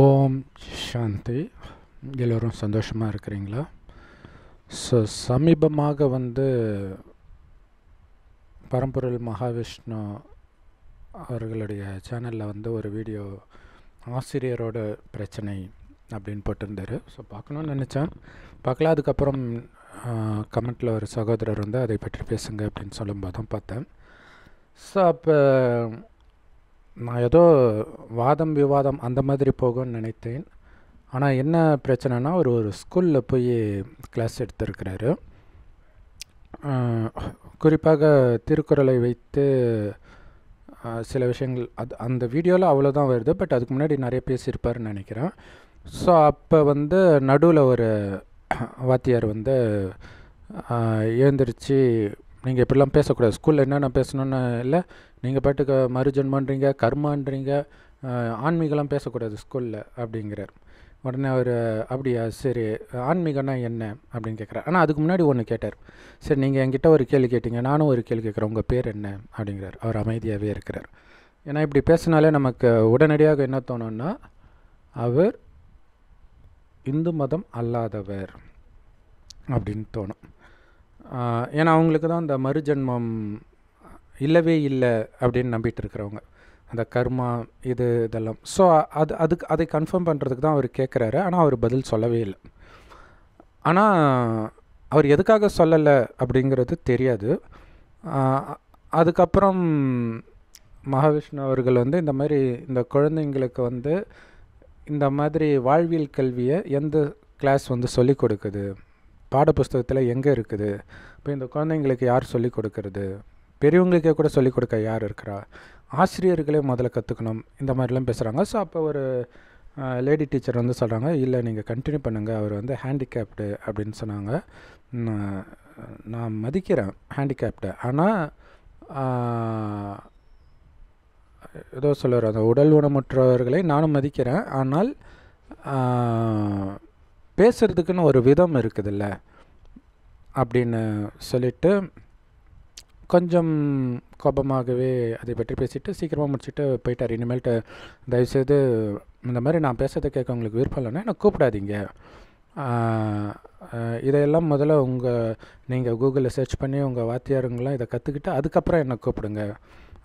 ஓம் சாந்தி எல்லோரும் சந்தோஷமாக இருக்கிறீங்களா ஸோ சமீபமாக வந்து பரம்பொருள் மகாவிஷ்ணு அவர்களுடைய சேனலில் வந்து ஒரு வீடியோ ஆசிரியரோட பிரச்சனை அப்படின்னு போட்டிருந்தார் ஸோ பார்க்கணும்னு நினச்சேன் பார்க்கலாம் அதுக்கப்புறம் கமெண்ட்டில் ஒரு சகோதரர் வந்து அதை பற்றி பேசுங்க அப்படின்னு சொல்லும்போது தான் பார்த்தேன் ஸோ அப்போ நான் ஏதோ வாதம் விவாதம் அந்த மாதிரி போகும்னு நினைத்தேன் ஆனால் என்ன பிரச்சனைனா ஒரு ஒரு ஸ்கூலில் போய் கிளாஸ் எடுத்திருக்கிறாரு குறிப்பாக திருக்குறளை வைத்து சில விஷயங்கள் அது அந்த வீடியோவில் அவ்வளோதான் வருது பட் அதுக்கு முன்னாடி நிறைய பேசியிருப்பார்னு நினைக்கிறேன் ஸோ அப்போ வந்து நடுவில் ஒரு வாத்தியார் வந்து எழுந்திரிச்சு நீங்கள் இப்படிலாம் பேசக்கூடாது ஸ்கூலில் என்னென்ன பேசணுன்னு இல்லை நீங்கள் பாட்டுக்கு மறுஜன்மன்றீங்க கர்மான்றீங்க ஆன்மீகம்லாம் பேசக்கூடாது ஸ்கூலில் அப்படிங்கிறார் உடனே அவர் அப்படியா சரி ஆன்மீகம்னா என்ன அப்படின்னு கேட்குறாரு ஆனால் அதுக்கு முன்னாடி ஒன்று கேட்டார் சரி நீங்கள் என்கிட்ட ஒரு கேள்வி கேட்டீங்க நானும் ஒரு கேள்வி கேட்குறேன் உங்கள் பேர் என்ன அப்படிங்கிறார் அவர் அமைதியாகவே இருக்கிறார் ஏன்னா இப்படி பேசினாலே நமக்கு உடனடியாக என்ன தோணும்னா அவர் இந்து மதம் அல்லாதவர் அப்படின்னு தோணும் ஏன்னா அவங்களுக்கு தான் அந்த மறுஜென்மம் இல்லவே இல்லை அப்படின்னு நம்பிட்டு இருக்கிறவங்க அந்த கர்மா இது இதெல்லாம் ஸோ அது அதுக்கு அதை கன்ஃபார்ம் பண்ணுறதுக்கு தான் அவர் கேட்குறாரு ஆனால் அவர் பதில் சொல்லவே இல்லை ஆனால் அவர் எதுக்காக சொல்லலை அப்படிங்கிறது தெரியாது அதுக்கப்புறம் மகாவிஷ்ணு அவர்கள் வந்து இந்த மாதிரி இந்த குழந்தைங்களுக்கு வந்து இந்த மாதிரி வாழ்வியல் கல்வியை எந்த கிளாஸ் வந்து சொல்லிக் கொடுக்குது பாடப்புஸ்தகத்தில் எங்கே இருக்குது இப்போ இந்த குழந்தைங்களுக்கு யார் சொல்லிக் கொடுக்கறது பெரியவங்களுக்கே கூட சொல்லிக் கொடுக்க யார் இருக்கிறா ஆசிரியர்களே முதல்ல கற்றுக்கணும் இந்த மாதிரிலாம் பேசுகிறாங்க ஸோ அப்போ ஒரு லேடி டீச்சர் வந்து சொல்கிறாங்க இல்லை நீங்கள் கண்டினியூ பண்ணுங்கள் அவர் வந்து ஹேண்டிகேப்டு அப்படின்னு சொன்னாங்க நான் மதிக்கிறேன் ஹேண்டிகேப்டு ஆனால் ஏதோ சொல்லுவார் அந்த உடல் ஊனமுற்றவர்களை நானும் மதிக்கிறேன் ஆனால் பேசுகிறதுக்குன்னு ஒரு விதம் இருக்குதுல்ல அப்படின்னு சொல்லிவிட்டு கொஞ்சம் கோபமாகவே அதை பற்றி பேசிவிட்டு சீக்கிரமாக முடிச்சுட்டு போயிட்டார் இனிமேல்ட்டு தயவுசெய்து இந்த மாதிரி நான் பேசுகிறத கேட்க உங்களுக்கு விருப்பம் இல்லைன்னா எனக்கு கூப்பிடாதீங்க இதையெல்லாம் முதல்ல உங்கள் நீங்கள் கூகுளில் சர்ச் பண்ணி உங்கள் வாத்தியாருங்களாம் இதை கற்றுக்கிட்டு அதுக்கப்புறம் என்னை கூப்பிடுங்க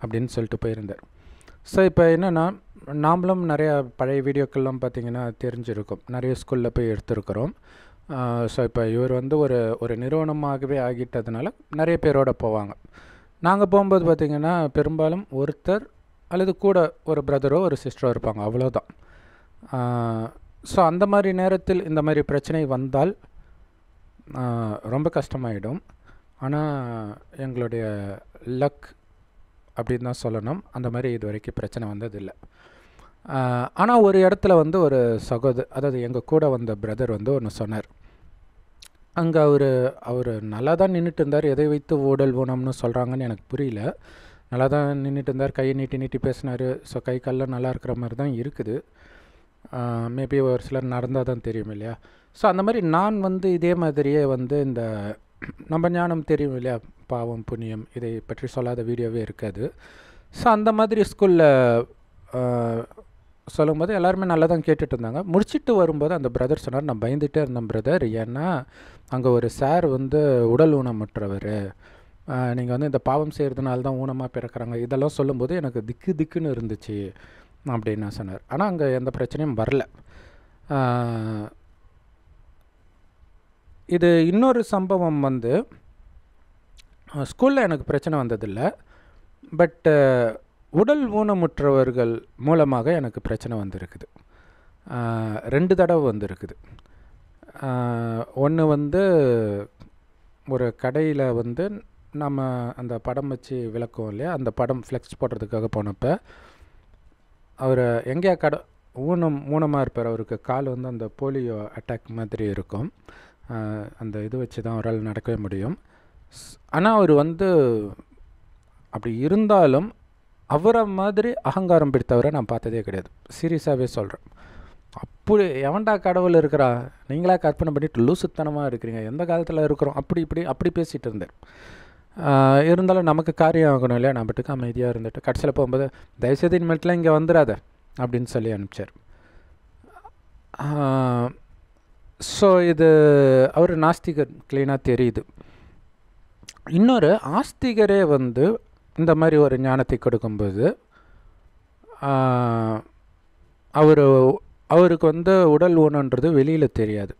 அப்படின்னு சொல்லிட்டு போயிருந்தார் ஸோ இப்போ என்னென்னா நாமளும் நிறையா பழைய வீடியோக்கள்லாம் பார்த்திங்கன்னா தெரிஞ்சிருக்கும் நிறைய ஸ்கூலில் போய் எடுத்துருக்குறோம் ஸோ இப்போ இவர் வந்து ஒரு ஒரு நிறுவனமாகவே ஆகிட்டதுனால நிறைய பேரோட போவாங்க நாங்கள் போகும்போது பார்த்திங்கன்னா பெரும்பாலும் ஒருத்தர் அல்லது கூட ஒரு பிரதரோ ஒரு சிஸ்டரோ இருப்பாங்க அவ்வளோதான் ஸோ அந்த மாதிரி நேரத்தில் இந்த மாதிரி பிரச்சனை வந்தால் ரொம்ப கஷ்டமாயிடும் ஆனால் எங்களுடைய லக் அப்படின்னு தான் சொல்லணும் அந்த மாதிரி இது வரைக்கும் பிரச்சனை வந்ததில்லை ஆனால் ஒரு இடத்துல வந்து ஒரு சகோதர் அதாவது எங்கள் கூட வந்த பிரதர் வந்து ஒன்று சொன்னார் அங்கே அவர் அவர் நல்லா தான் நின்றுட்டு இருந்தார் எதை வைத்து ஓடல் ஊனம்னு சொல்கிறாங்கன்னு எனக்கு புரியல நல்லா தான் நின்றுட்டு இருந்தார் கையை நீட்டி நீட்டி பேசினார் ஸோ கை கல்லாம் நல்லா இருக்கிற மாதிரி தான் இருக்குது மேபி ஒரு சிலர் நடந்தால் தான் தெரியும் இல்லையா ஸோ அந்த மாதிரி நான் வந்து இதே மாதிரியே வந்து இந்த நம்ம ஞானம் தெரியும் இல்லையா பாவம் புண்ணியம் இதை பற்றி சொல்லாத வீடியோவே இருக்காது ஸோ அந்த மாதிரி ஸ்கூலில் சொல்லும்போது எல்லாருமே நல்லா தான் கேட்டுட்டு இருந்தாங்க முடிச்சுட்டு வரும்போது அந்த பிரதர் சொன்னார் நான் பயந்துகிட்டே இருந்தேன் பிரதர் ஏன்னா அங்கே ஒரு சார் வந்து உடல் ஊனமுற்றவர் நீங்கள் வந்து இந்த பாவம் செய்கிறதுனால தான் ஊனமாக பிறக்கிறாங்க இதெல்லாம் சொல்லும்போது எனக்கு திக்கு திக்குன்னு இருந்துச்சு அப்படின்னு சொன்னார் ஆனால் அங்கே எந்த பிரச்சனையும் வரல இது இன்னொரு சம்பவம் வந்து ஸ்கூலில் எனக்கு பிரச்சனை வந்ததில்லை பட்டு உடல் ஊனமுற்றவர்கள் மூலமாக எனக்கு பிரச்சனை வந்திருக்குது ரெண்டு தடவை வந்திருக்குது ஒன்று வந்து ஒரு கடையில் வந்து நம்ம அந்த படம் வச்சு விளக்கோம் இல்லையா அந்த படம் ஃப்ளெக்ஸ் போடுறதுக்காக போனப்போ அவர் எங்கேயா கடை ஊனம் ஊனமாக இருப்பார் அவருக்கு கால் வந்து அந்த போலியோ அட்டாக் மாதிரி இருக்கும் அந்த இது வச்சு தான் அவரால் நடக்கவே முடியும் ஆனால் அவர் வந்து அப்படி இருந்தாலும் அவரை மாதிரி அகங்காரம் பிடித்தவரை நான் பார்த்ததே கிடையாது சீரியஸாகவே சொல்கிறேன் அப்படி எவன்டா கடவுள் இருக்கிறா நீங்களாக கற்பனை பண்ணிட்டு லூசுத்தனமாக இருக்கிறீங்க எந்த காலத்தில் இருக்கிறோம் அப்படி இப்படி அப்படி பேசிகிட்டு இருந்தேன் இருந்தாலும் நமக்கு காரியம் ஆகணும் இல்லையா நான் பட்டுக்கு அமைதியாக இருந்துட்டு கடைசியில் போகும்போது தயவுசெய்து இனிமேட்டில் இங்கே வந்துடாத அப்படின்னு சொல்லி அனுப்பிச்சார் ஸோ இது அவர் நாஸ்திகர் க்ளீனாக தெரியுது இன்னொரு ஆஸ்திகரே வந்து இந்த மாதிரி ஒரு ஞானத்தை கொடுக்கும்போது அவர் அவருக்கு வந்து உடல் ஊனன்றது வெளியில் தெரியாது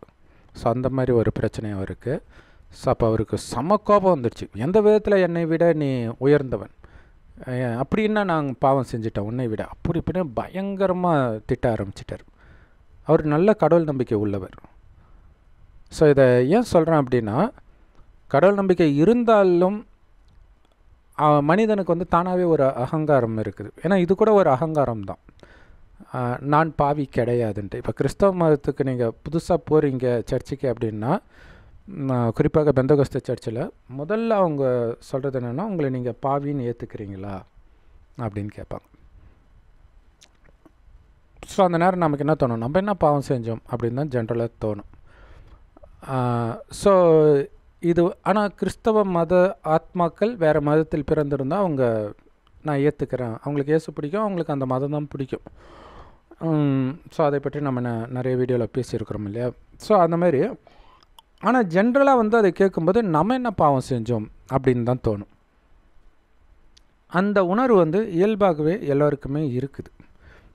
ஸோ அந்த மாதிரி ஒரு பிரச்சனை அவருக்கு ஸோ அப்போ அவருக்கு சம கோபம் வந்துடுச்சு எந்த விதத்தில் என்னை விட நீ உயர்ந்தவன் அப்படின்னா நாங்கள் பாவம் செஞ்சிட்டோம் உன்னை விட அப்படி இப்படின்னு பயங்கரமாக திட்ட ஆரம்பிச்சிட்டார் அவர் நல்ல கடவுள் நம்பிக்கை உள்ளவர் ஸோ இதை ஏன் சொல்கிறேன் அப்படின்னா கடவுள் நம்பிக்கை இருந்தாலும் மனிதனுக்கு வந்து தானாகவே ஒரு அகங்காரம் இருக்குது ஏன்னா இது கூட ஒரு அகங்காரம் தான் நான் பாவி கிடையாதுன்ட்டு இப்போ கிறிஸ்தவ மதத்துக்கு நீங்கள் புதுசாக போகிறீங்க சர்ச்சுக்கு அப்படின்னா குறிப்பாக பெந்தகஸ்த சர்ச்சில் முதல்ல அவங்க சொல்கிறது என்னென்னா உங்களை நீங்கள் பாவின்னு ஏற்றுக்கிறீங்களா அப்படின்னு கேட்பாங்க ஸோ அந்த நேரம் நமக்கு என்ன தோணும் நம்ம என்ன பாவம் செஞ்சோம் அப்படின்னு தான் ஜென்ரலாக தோணும் ஸோ இது ஆனால் கிறிஸ்தவ மத ஆத்மாக்கள் வேறு மதத்தில் பிறந்திருந்தால் அவங்க நான் ஏற்றுக்கிறேன் அவங்களுக்கு ஏசு பிடிக்கும் அவங்களுக்கு அந்த மதம் தான் பிடிக்கும் ஸோ அதை பற்றி நம்ம நிறைய வீடியோவில் பேசியிருக்கிறோம் இல்லையா ஸோ அந்த மாதிரி ஆனால் ஜென்ரலாக வந்து அதை கேட்கும்போது நம்ம என்ன பாவம் செஞ்சோம் அப்படின்னு தான் தோணும் அந்த உணர்வு வந்து இயல்பாகவே எல்லோருக்குமே இருக்குது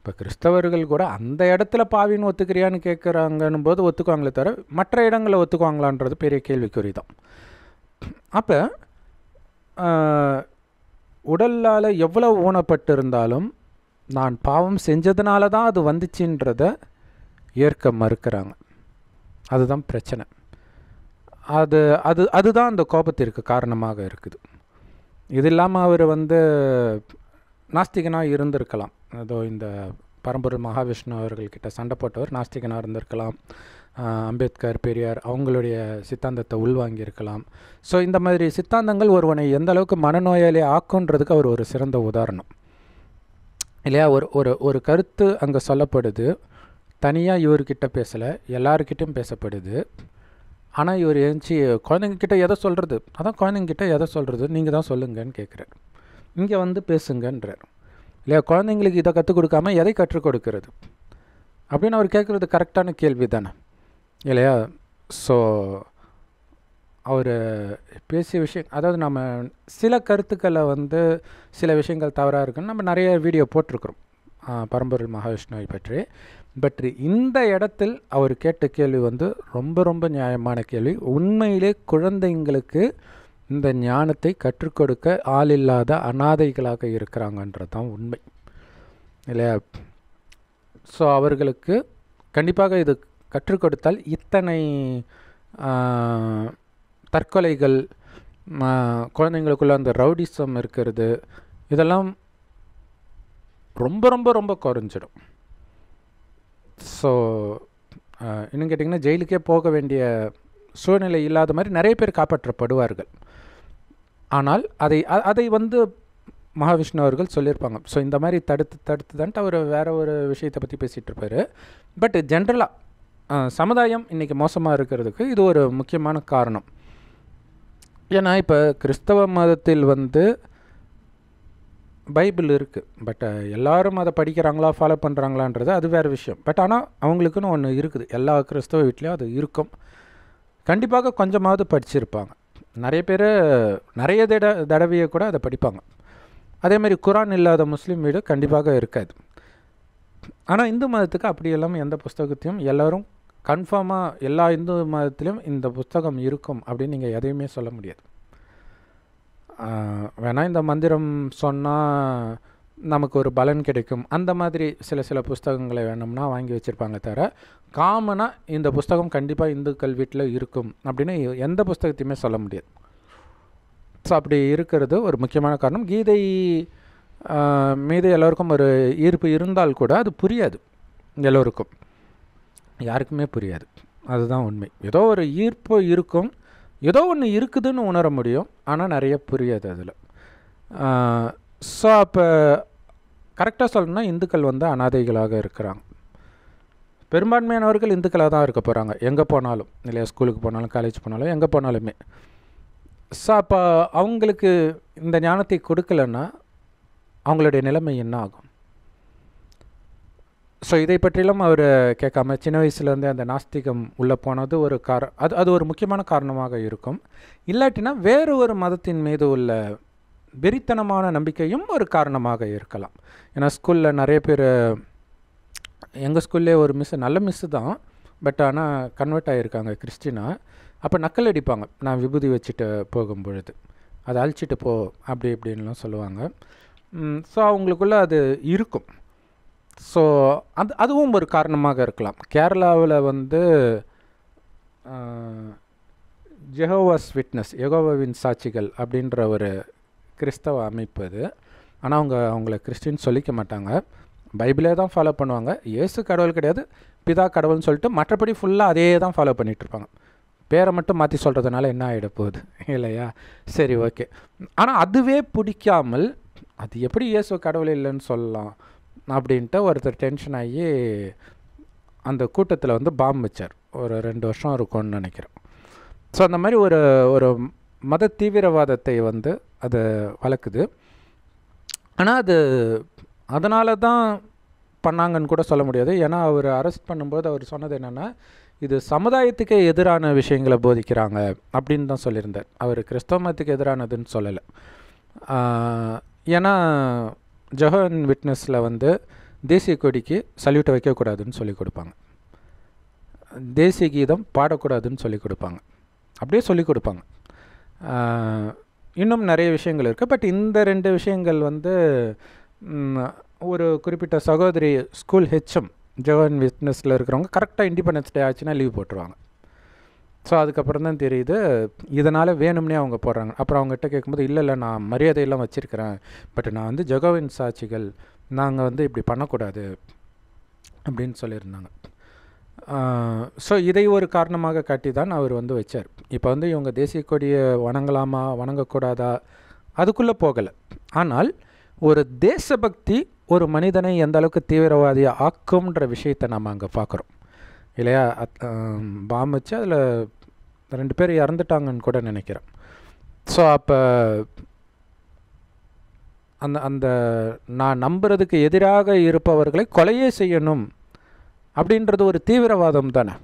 இப்போ கிறிஸ்தவர்கள் கூட அந்த இடத்துல பாவின்னு ஒத்துக்கிறியான்னு கேட்குறாங்கன்னும் போது ஒத்துக்குவாங்களே தவிர மற்ற இடங்களை ஒத்துக்குவாங்களான்றது பெரிய கேள்விக்குறி தான் அப்போ உடலால் எவ்வளோ ஊனப்பட்டிருந்தாலும் நான் பாவம் செஞ்சதுனால தான் அது வந்துச்சுன்றத ஏற்க மறுக்கிறாங்க அதுதான் பிரச்சனை அது அது அதுதான் அந்த கோபத்திற்கு காரணமாக இருக்குது இது இல்லாமல் அவர் வந்து நாஸ்திகனாக இருந்திருக்கலாம் அதோ இந்த பரம்பூர் மகாவிஷ்ணு அவர்கள்கிட்ட சண்டை போட்டவர் நாஸ்திகனாக இருந்திருக்கலாம் அம்பேத்கர் பெரியார் அவங்களுடைய சித்தாந்தத்தை உள்வாங்கியிருக்கலாம் ஸோ இந்த மாதிரி சித்தாந்தங்கள் ஒருவனை எந்த அளவுக்கு மனநோயாளி ஆக்குன்றதுக்கு அவர் ஒரு சிறந்த உதாரணம் இல்லையா ஒரு ஒரு ஒரு கருத்து அங்கே சொல்லப்படுது தனியாக இவர்கிட்ட பேசலை எல்லாருக்கிட்டையும் பேசப்படுது ஆனால் இவர் எழுந்துச்சி குழந்தைங்கக்கிட்ட எதை சொல்கிறது அதான் குழந்தைங்கக்கிட்ட எதை சொல்கிறது நீங்கள் தான் சொல்லுங்கன்னு கேட்குறேன் இங்கே வந்து பேசுங்கன்றார் இல்லையா குழந்தைங்களுக்கு இதை கற்றுக் கொடுக்காம எதை கற்றுக் கொடுக்கறது அப்படின்னு அவர் கேட்குறது கரெக்டான கேள்வி தானே இல்லையா ஸோ அவர் பேசிய விஷயம் அதாவது நம்ம சில கருத்துக்களை வந்து சில விஷயங்கள் தவறாக இருக்குன்னு நம்ம நிறைய வீடியோ போட்டிருக்கிறோம் பரம்பொருள் மகாவிஷ்ணுவை பற்றி பட் இந்த இடத்தில் அவர் கேட்ட கேள்வி வந்து ரொம்ப ரொம்ப நியாயமான கேள்வி உண்மையிலே குழந்தைங்களுக்கு இந்த ஞானத்தை கற்றுக் கொடுக்க ஆள் இல்லாத அனாதைகளாக இருக்கிறாங்கன்றது தான் உண்மை இல்லையா ஸோ அவர்களுக்கு கண்டிப்பாக இது கற்றுக் கொடுத்தால் இத்தனை தற்கொலைகள் குழந்தைங்களுக்குள்ள அந்த ரவுடிசம் இருக்கிறது இதெல்லாம் ரொம்ப ரொம்ப ரொம்ப குறைஞ்சிடும் ஸோ இன்னும் கேட்டிங்கன்னா ஜெயிலுக்கே போக வேண்டிய சூழ்நிலை இல்லாத மாதிரி நிறைய பேர் காப்பாற்றப்படுவார்கள் ஆனால் அதை அதை வந்து மகாவிஷ்ணு அவர்கள் சொல்லியிருப்பாங்க ஸோ இந்த மாதிரி தடுத்து தடுத்து தான்ட்டு அவர் வேறு ஒரு விஷயத்தை பற்றி பேசிகிட்டு இருப்பார் பட் ஜென்ரலாக சமுதாயம் இன்றைக்கி மோசமாக இருக்கிறதுக்கு இது ஒரு முக்கியமான காரணம் ஏன்னா இப்போ கிறிஸ்தவ மதத்தில் வந்து பைபிள் இருக்குது பட் எல்லோரும் அதை படிக்கிறாங்களா ஃபாலோ பண்ணுறாங்களான்றது அது வேறு விஷயம் பட் ஆனால் அவங்களுக்குன்னு ஒன்று இருக்குது எல்லா கிறிஸ்தவ வீட்லேயும் அது இருக்கும் கண்டிப்பாக கொஞ்சமாவது படிச்சிருப்பாங்க நிறைய பேர் நிறைய தட தடவையை கூட அதை படிப்பாங்க அதேமாதிரி குரான் இல்லாத முஸ்லீம் வீடு கண்டிப்பாக இருக்காது ஆனால் இந்து மதத்துக்கு அப்படி இல்லாமல் எந்த புஸ்தகத்தையும் எல்லோரும் கன்ஃபார்மாக எல்லா இந்து மதத்திலையும் இந்த புஸ்தகம் இருக்கும் அப்படின்னு நீங்கள் எதையுமே சொல்ல முடியாது வேணால் இந்த மந்திரம் சொன்னால் நமக்கு ஒரு பலன் கிடைக்கும் அந்த மாதிரி சில சில புஸ்தகங்களை வேணும்னா வாங்கி வச்சுருப்பாங்க தவிர காமனாக இந்த புஸ்தகம் கண்டிப்பாக இந்துக்கள் வீட்டில் இருக்கும் அப்படின்னு எந்த புஸ்தகத்தையுமே சொல்ல முடியாது ஸோ அப்படி இருக்கிறது ஒரு முக்கியமான காரணம் கீதை மீது எல்லோருக்கும் ஒரு ஈர்ப்பு இருந்தால் கூட அது புரியாது எல்லோருக்கும் யாருக்குமே புரியாது அதுதான் உண்மை ஏதோ ஒரு ஈர்ப்பு இருக்கும் ஏதோ ஒன்று இருக்குதுன்னு உணர முடியும் ஆனால் நிறைய புரியாது அதில் ஸோ அப்போ கரெக்டாக சொல்லணும்னா இந்துக்கள் வந்து அனாதைகளாக இருக்கிறாங்க பெரும்பான்மையானவர்கள் இந்துக்களாக தான் இருக்க போகிறாங்க எங்கே போனாலும் இல்லையா ஸ்கூலுக்கு போனாலும் காலேஜ் போனாலும் எங்கே போனாலுமே ஸோ அப்போ அவங்களுக்கு இந்த ஞானத்தை கொடுக்கலன்னா அவங்களுடைய நிலைமை என்ன ஆகும் ஸோ இதை பற்றிலாம் அவர் கேட்காம சின்ன வயசுலேருந்து அந்த நாஸ்திகம் உள்ளே போனது ஒரு கார அது அது ஒரு முக்கியமான காரணமாக இருக்கும் இல்லாட்டினா வேறு ஒரு மதத்தின் மீது உள்ள வெறித்தனமான நம்பிக்கையும் ஒரு காரணமாக இருக்கலாம் ஏன்னா ஸ்கூலில் நிறைய பேர் எங்கள் ஸ்கூல்லே ஒரு மிஸ்ஸு நல்ல மிஸ்ஸு தான் பட் ஆனால் கன்வெர்ட் ஆகியிருக்காங்க கிறிஸ்டினா அப்போ நக்கல் அடிப்பாங்க நான் விபூதி வச்சுட்டு போகும் பொழுது அதை அழிச்சிட்டு போ அப்படி இப்படின்லாம் சொல்லுவாங்க ஸோ அவங்களுக்குள்ளே அது இருக்கும் ஸோ அது அதுவும் ஒரு காரணமாக இருக்கலாம் கேரளாவில் வந்து ஜெகோவாஸ் விட்னஸ் எகோவாவின் சாட்சிகள் அப்படின்ற ஒரு கிறிஸ்தவ அமைப்பு அது ஆனால் அவங்க அவங்கள கிறிஸ்டின் சொல்லிக்க மாட்டாங்க பைபிளே தான் ஃபாலோ பண்ணுவாங்க இயேசு கடவுள் கிடையாது பிதா கடவுள்னு சொல்லிட்டு மற்றபடி ஃபுல்லாக அதே தான் ஃபாலோ பண்ணிகிட்ருப்பாங்க பேரை மட்டும் மாற்றி சொல்கிறதுனால என்ன ஆகிட போகுது இல்லையா சரி ஓகே ஆனால் அதுவே பிடிக்காமல் அது எப்படி இயேசு கடவுள் இல்லைன்னு சொல்லலாம் அப்படின்ட்டு ஒருத்தர் டென்ஷன் ஆகி அந்த கூட்டத்தில் வந்து பாம்பு வச்சார் ஒரு ரெண்டு வருஷம் இருக்கும்னு நினைக்கிறேன் ஸோ அந்த மாதிரி ஒரு ஒரு மத தீவிரவாதத்தை வந்து அதை வளர்க்குது ஆனால் அது அதனால தான் பண்ணாங்கன்னு கூட சொல்ல முடியாது ஏன்னா அவர் அரெஸ்ட் பண்ணும்போது அவர் சொன்னது என்னென்னா இது சமுதாயத்துக்கே எதிரான விஷயங்களை போதிக்கிறாங்க அப்படின்னு தான் சொல்லியிருந்தார் அவர் கிறிஸ்தவ மதத்துக்கு எதிரானதுன்னு சொல்லலை ஏன்னா ஜஹன் விட்னஸில் வந்து தேசிய கொடிக்கு சல்யூட்டை வைக்கக்கூடாதுன்னு சொல்லி கொடுப்பாங்க தேசிய கீதம் பாடக்கூடாதுன்னு சொல்லி கொடுப்பாங்க அப்படியே சொல்லி கொடுப்பாங்க இன்னும் நிறைய விஷயங்கள் இருக்குது பட் இந்த ரெண்டு விஷயங்கள் வந்து ஒரு குறிப்பிட்ட சகோதரி ஸ்கூல் ஹெச்எம் ஜெகன் விட்னஸில் இருக்கிறவங்க கரெக்டாக இண்டிபெண்டன்ஸ் டே ஆச்சுன்னா லீவ் போட்டுருவாங்க ஸோ அதுக்கப்புறம் தான் தெரியுது இதனால் வேணும்னே அவங்க போடுறாங்க அப்புறம் அவங்ககிட்ட கேட்கும்போது இல்லை இல்லை நான் மரியாதையெல்லாம் வச்சுருக்கிறேன் பட் நான் வந்து ஜெகோவின் சாட்சிகள் நாங்கள் வந்து இப்படி பண்ணக்கூடாது அப்படின்னு சொல்லியிருந்தாங்க ஸோ இதை ஒரு காரணமாக காட்டி தான் அவர் வந்து வச்சார் இப்போ வந்து இவங்க தேசிய கொடியை வணங்கலாமா வணங்கக்கூடாதா அதுக்குள்ளே போகலை ஆனால் ஒரு தேசபக்தி ஒரு மனிதனை எந்த அளவுக்கு தீவிரவாதியை ஆக்கும்ன்ற விஷயத்தை நம்ம அங்கே பார்க்குறோம் இல்லையா பாம் வச்சு அதில் ரெண்டு பேர் இறந்துட்டாங்கன்னு கூட நினைக்கிறேன் ஸோ அப்போ அந்த அந்த நான் நம்புறதுக்கு எதிராக இருப்பவர்களை கொலையே செய்யணும் அப்படின்றது ஒரு தீவிரவாதம் தானே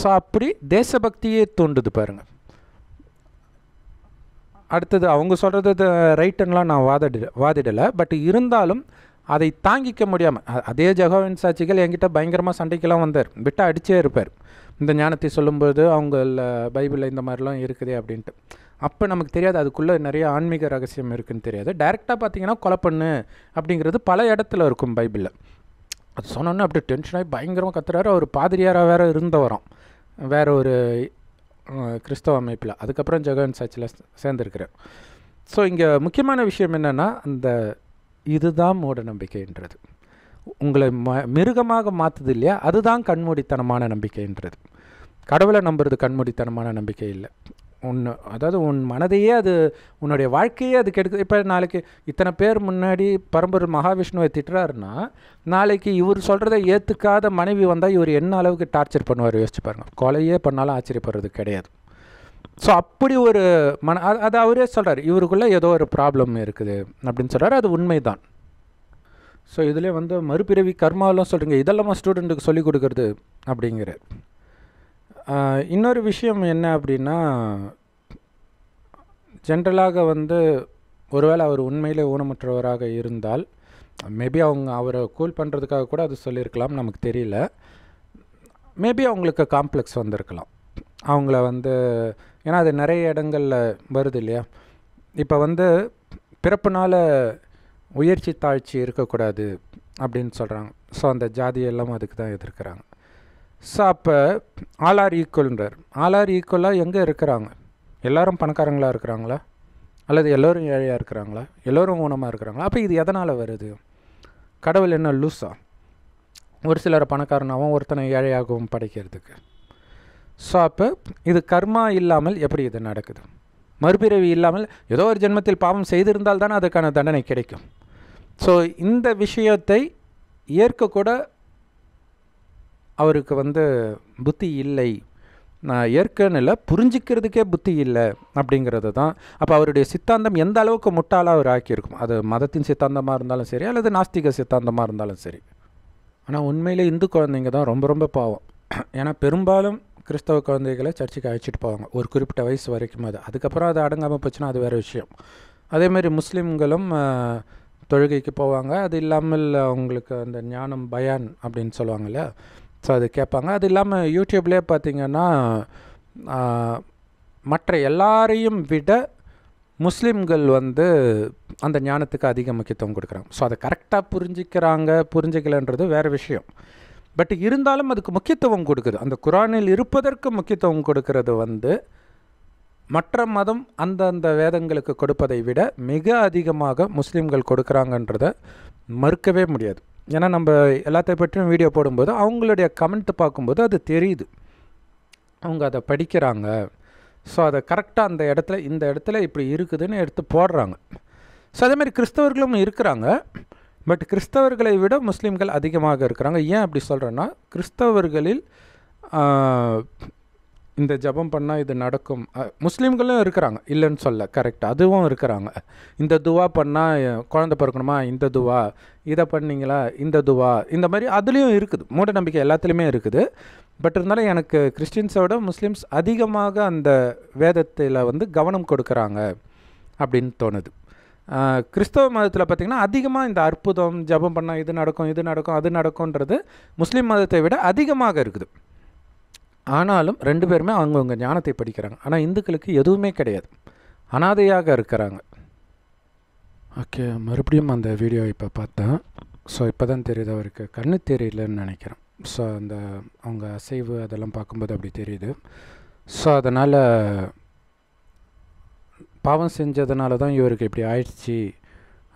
ஸோ அப்படி தேசபக்தியே தூண்டுது பாருங்கள் அடுத்தது அவங்க சொல்கிறது ரைட்டுன்னெலாம் நான் வாதிட வாதிடலை பட் இருந்தாலும் அதை தாங்கிக்க முடியாமல் அதே ஜெகோவின் சாட்சிகள் என்கிட்ட பயங்கரமாக சண்டைக்கெல்லாம் வந்தார் விட்டு அடித்தே இருப்பார் இந்த ஞானத்தை சொல்லும்போது அவங்கள பைபிளில் இந்த மாதிரிலாம் இருக்குது அப்படின்ட்டு அப்போ நமக்கு தெரியாது அதுக்குள்ளே நிறைய ஆன்மீக ரகசியம் இருக்குதுன்னு தெரியாது டைரெக்டாக பார்த்தீங்கன்னா கொலை பண்ணு அப்படிங்கிறது பல இடத்துல இருக்கும் பைபிளில் அது சொன்னோன்னே அப்படியே டென்ஷனாகி பயங்கரமாக கத்துறாரு அவர் பாதிரியாராக வேறு இருந்தவரம் வேறு ஒரு கிறிஸ்தவ அமைப்பில் அதுக்கப்புறம் ஜெகன் சர்ச்சில் சேர்ந்துருக்குறார் ஸோ இங்கே முக்கியமான விஷயம் என்னென்னா அந்த இதுதான் மூட நம்பிக்கைன்றது உங்களை ம மிருகமாக மாற்றுது இல்லையா அதுதான் கண்மூடித்தனமான நம்பிக்கைன்றது கடவுளை நம்புறது கண்மூடித்தனமான நம்பிக்கை இல்லை உன் அதாவது உன் மனதையே அது உன்னுடைய வாழ்க்கையே அது கெடுக்குது இப்போ நாளைக்கு இத்தனை பேர் முன்னாடி பரம்பூர் மகாவிஷ்ணுவை திட்டுறாருன்னா நாளைக்கு இவர் சொல்கிறத ஏற்றுக்காத மனைவி வந்தால் இவர் என்ன அளவுக்கு டார்ச்சர் பண்ணுவார் யோசிச்சு பாருங்கள் கொலையே பண்ணாலும் ஆச்சரியப்படுறது கிடையாது ஸோ அப்படி ஒரு மன அது அவரே சொல்கிறார் இவருக்குள்ளே ஏதோ ஒரு ப்ராப்ளம் இருக்குது அப்படின்னு சொல்கிறார் அது உண்மைதான் ஸோ இதில் வந்து மறுபிறவி கர்மாவெல்லாம் சொல்கிறீங்க இதெல்லாமா ஸ்டூடெண்ட்டுக்கு சொல்லிக் கொடுக்குறது அப்படிங்கிற இன்னொரு விஷயம் என்ன அப்படின்னா ஜென்ரலாக வந்து ஒருவேளை அவர் உண்மையிலே ஊனமுற்றவராக இருந்தால் மேபி அவங்க அவரை கூல் பண்ணுறதுக்காக கூட அது சொல்லியிருக்கலாம் நமக்கு தெரியல மேபி அவங்களுக்கு காம்ப்ளெக்ஸ் வந்திருக்கலாம் அவங்கள வந்து ஏன்னா அது நிறைய இடங்களில் வருது இல்லையா இப்போ வந்து பிறப்புனால் உயர்ச்சி தாழ்ச்சி இருக்கக்கூடாது அப்படின்னு சொல்கிறாங்க ஸோ அந்த ஜாதியெல்லாம் அதுக்கு தான் எதிர்க்கிறாங்க ஸோ அப்போ ஆல் ஆர் ஈக்குவல்ன்றார் ஆல் ஆர் ஈக்குவலாக எங்கே இருக்கிறாங்க எல்லோரும் பணக்காரங்களாக இருக்கிறாங்களா அல்லது எல்லோரும் ஏழையாக இருக்கிறாங்களா எல்லோரும் ஊனமாக இருக்கிறாங்களா அப்போ இது எதனால் வருது கடவுள் என்ன லூஸா ஒரு சிலர் பணக்காரனாகவும் ஒருத்தனை ஏழையாகவும் படைக்கிறதுக்கு ஸோ அப்போ இது கர்மா இல்லாமல் எப்படி இது நடக்குது மறுபிறவி இல்லாமல் ஏதோ ஒரு ஜென்மத்தில் பாவம் செய்திருந்தால் தானே அதுக்கான தண்டனை கிடைக்கும் ஸோ இந்த விஷயத்தை ஏற்கக்கூட அவருக்கு வந்து புத்தி இல்லை நான் ஏற்கனவே புரிஞ்சிக்கிறதுக்கே புத்தி இல்லை அப்படிங்கிறது தான் அப்போ அவருடைய சித்தாந்தம் எந்த அளவுக்கு முட்டாளாக அவர் ஆக்கியிருக்கும் அது மதத்தின் சித்தாந்தமாக இருந்தாலும் சரி அல்லது நாஸ்திக சித்தாந்தமாக இருந்தாலும் சரி ஆனால் உண்மையில் இந்து குழந்தைங்க தான் ரொம்ப ரொம்ப பாவம் ஏன்னா பெரும்பாலும் கிறிஸ்தவ குழந்தைகளை சர்ச்சுக்கு அழைச்சிட்டு போவாங்க ஒரு குறிப்பிட்ட வயசு வரைக்கும் அது அதுக்கப்புறம் அது அடங்காமல் போச்சுன்னா அது வேறு விஷயம் அதேமாரி முஸ்லீம்களும் தொழுகைக்கு போவாங்க அது இல்லாமல் அவங்களுக்கு அந்த ஞானம் பயான் அப்படின்னு சொல்லுவாங்கல்ல ஸோ அது கேட்பாங்க அது இல்லாமல் யூடியூப்லேயே பார்த்திங்கன்னா மற்ற எல்லாரையும் விட முஸ்லீம்கள் வந்து அந்த ஞானத்துக்கு அதிக முக்கியத்துவம் கொடுக்குறாங்க ஸோ அதை கரெக்டாக புரிஞ்சிக்கிறாங்க புரிஞ்சிக்கலன்றது வேறு விஷயம் பட் இருந்தாலும் அதுக்கு முக்கியத்துவம் கொடுக்குது அந்த குரானில் இருப்பதற்கு முக்கியத்துவம் கொடுக்கறது வந்து மற்ற மதம் அந்தந்த வேதங்களுக்கு கொடுப்பதை விட மிக அதிகமாக முஸ்லீம்கள் கொடுக்குறாங்கன்றத மறுக்கவே முடியாது ஏன்னா நம்ம எல்லாத்தை பற்றியும் வீடியோ போடும்போது அவங்களுடைய கமெண்ட்டு பார்க்கும்போது அது தெரியுது அவங்க அதை படிக்கிறாங்க ஸோ அதை கரெக்டாக அந்த இடத்துல இந்த இடத்துல இப்படி இருக்குதுன்னு எடுத்து போடுறாங்க ஸோ மாதிரி கிறிஸ்தவர்களும் இருக்கிறாங்க பட் கிறிஸ்தவர்களை விட முஸ்லீம்கள் அதிகமாக இருக்கிறாங்க ஏன் அப்படி சொல்கிறேன்னா கிறிஸ்தவர்களில் இந்த ஜபம் பண்ணால் இது நடக்கும் முஸ்லீம்களும் இருக்கிறாங்க இல்லைன்னு சொல்ல கரெக்ட் அதுவும் இருக்கிறாங்க இந்த துவா பண்ணால் குழந்த பிறக்கணுமா இந்த துவா இதை பண்ணீங்களா இந்த துவா இந்த மாதிரி அதுலேயும் இருக்குது மூட நம்பிக்கை எல்லாத்துலேயுமே இருக்குது பட் இருந்தாலும் எனக்கு கிறிஸ்டின்ஸோட முஸ்லீம்ஸ் அதிகமாக அந்த வேதத்தில் வந்து கவனம் கொடுக்குறாங்க அப்படின்னு தோணுது கிறிஸ்தவ மதத்தில் பார்த்திங்கன்னா அதிகமாக இந்த அற்புதம் ஜபம் பண்ணால் இது நடக்கும் இது நடக்கும் அது நடக்கும்ன்றது முஸ்லீம் மதத்தை விட அதிகமாக இருக்குது ஆனாலும் ரெண்டு பேருமே அவங்கவுங்க ஞானத்தை படிக்கிறாங்க ஆனால் இந்துக்களுக்கு எதுவுமே கிடையாது அனாதையாக இருக்கிறாங்க ஓகே மறுபடியும் அந்த வீடியோ இப்போ பார்த்தேன் ஸோ இப்போ தான் தெரியுது அவருக்கு கண்ணு தெரியலன்னு நினைக்கிறேன் ஸோ அந்த அவங்க அசைவு அதெல்லாம் பார்க்கும்போது அப்படி தெரியுது ஸோ அதனால் பாவம் செஞ்சதுனால தான் இவருக்கு இப்படி ஆயிடுச்சு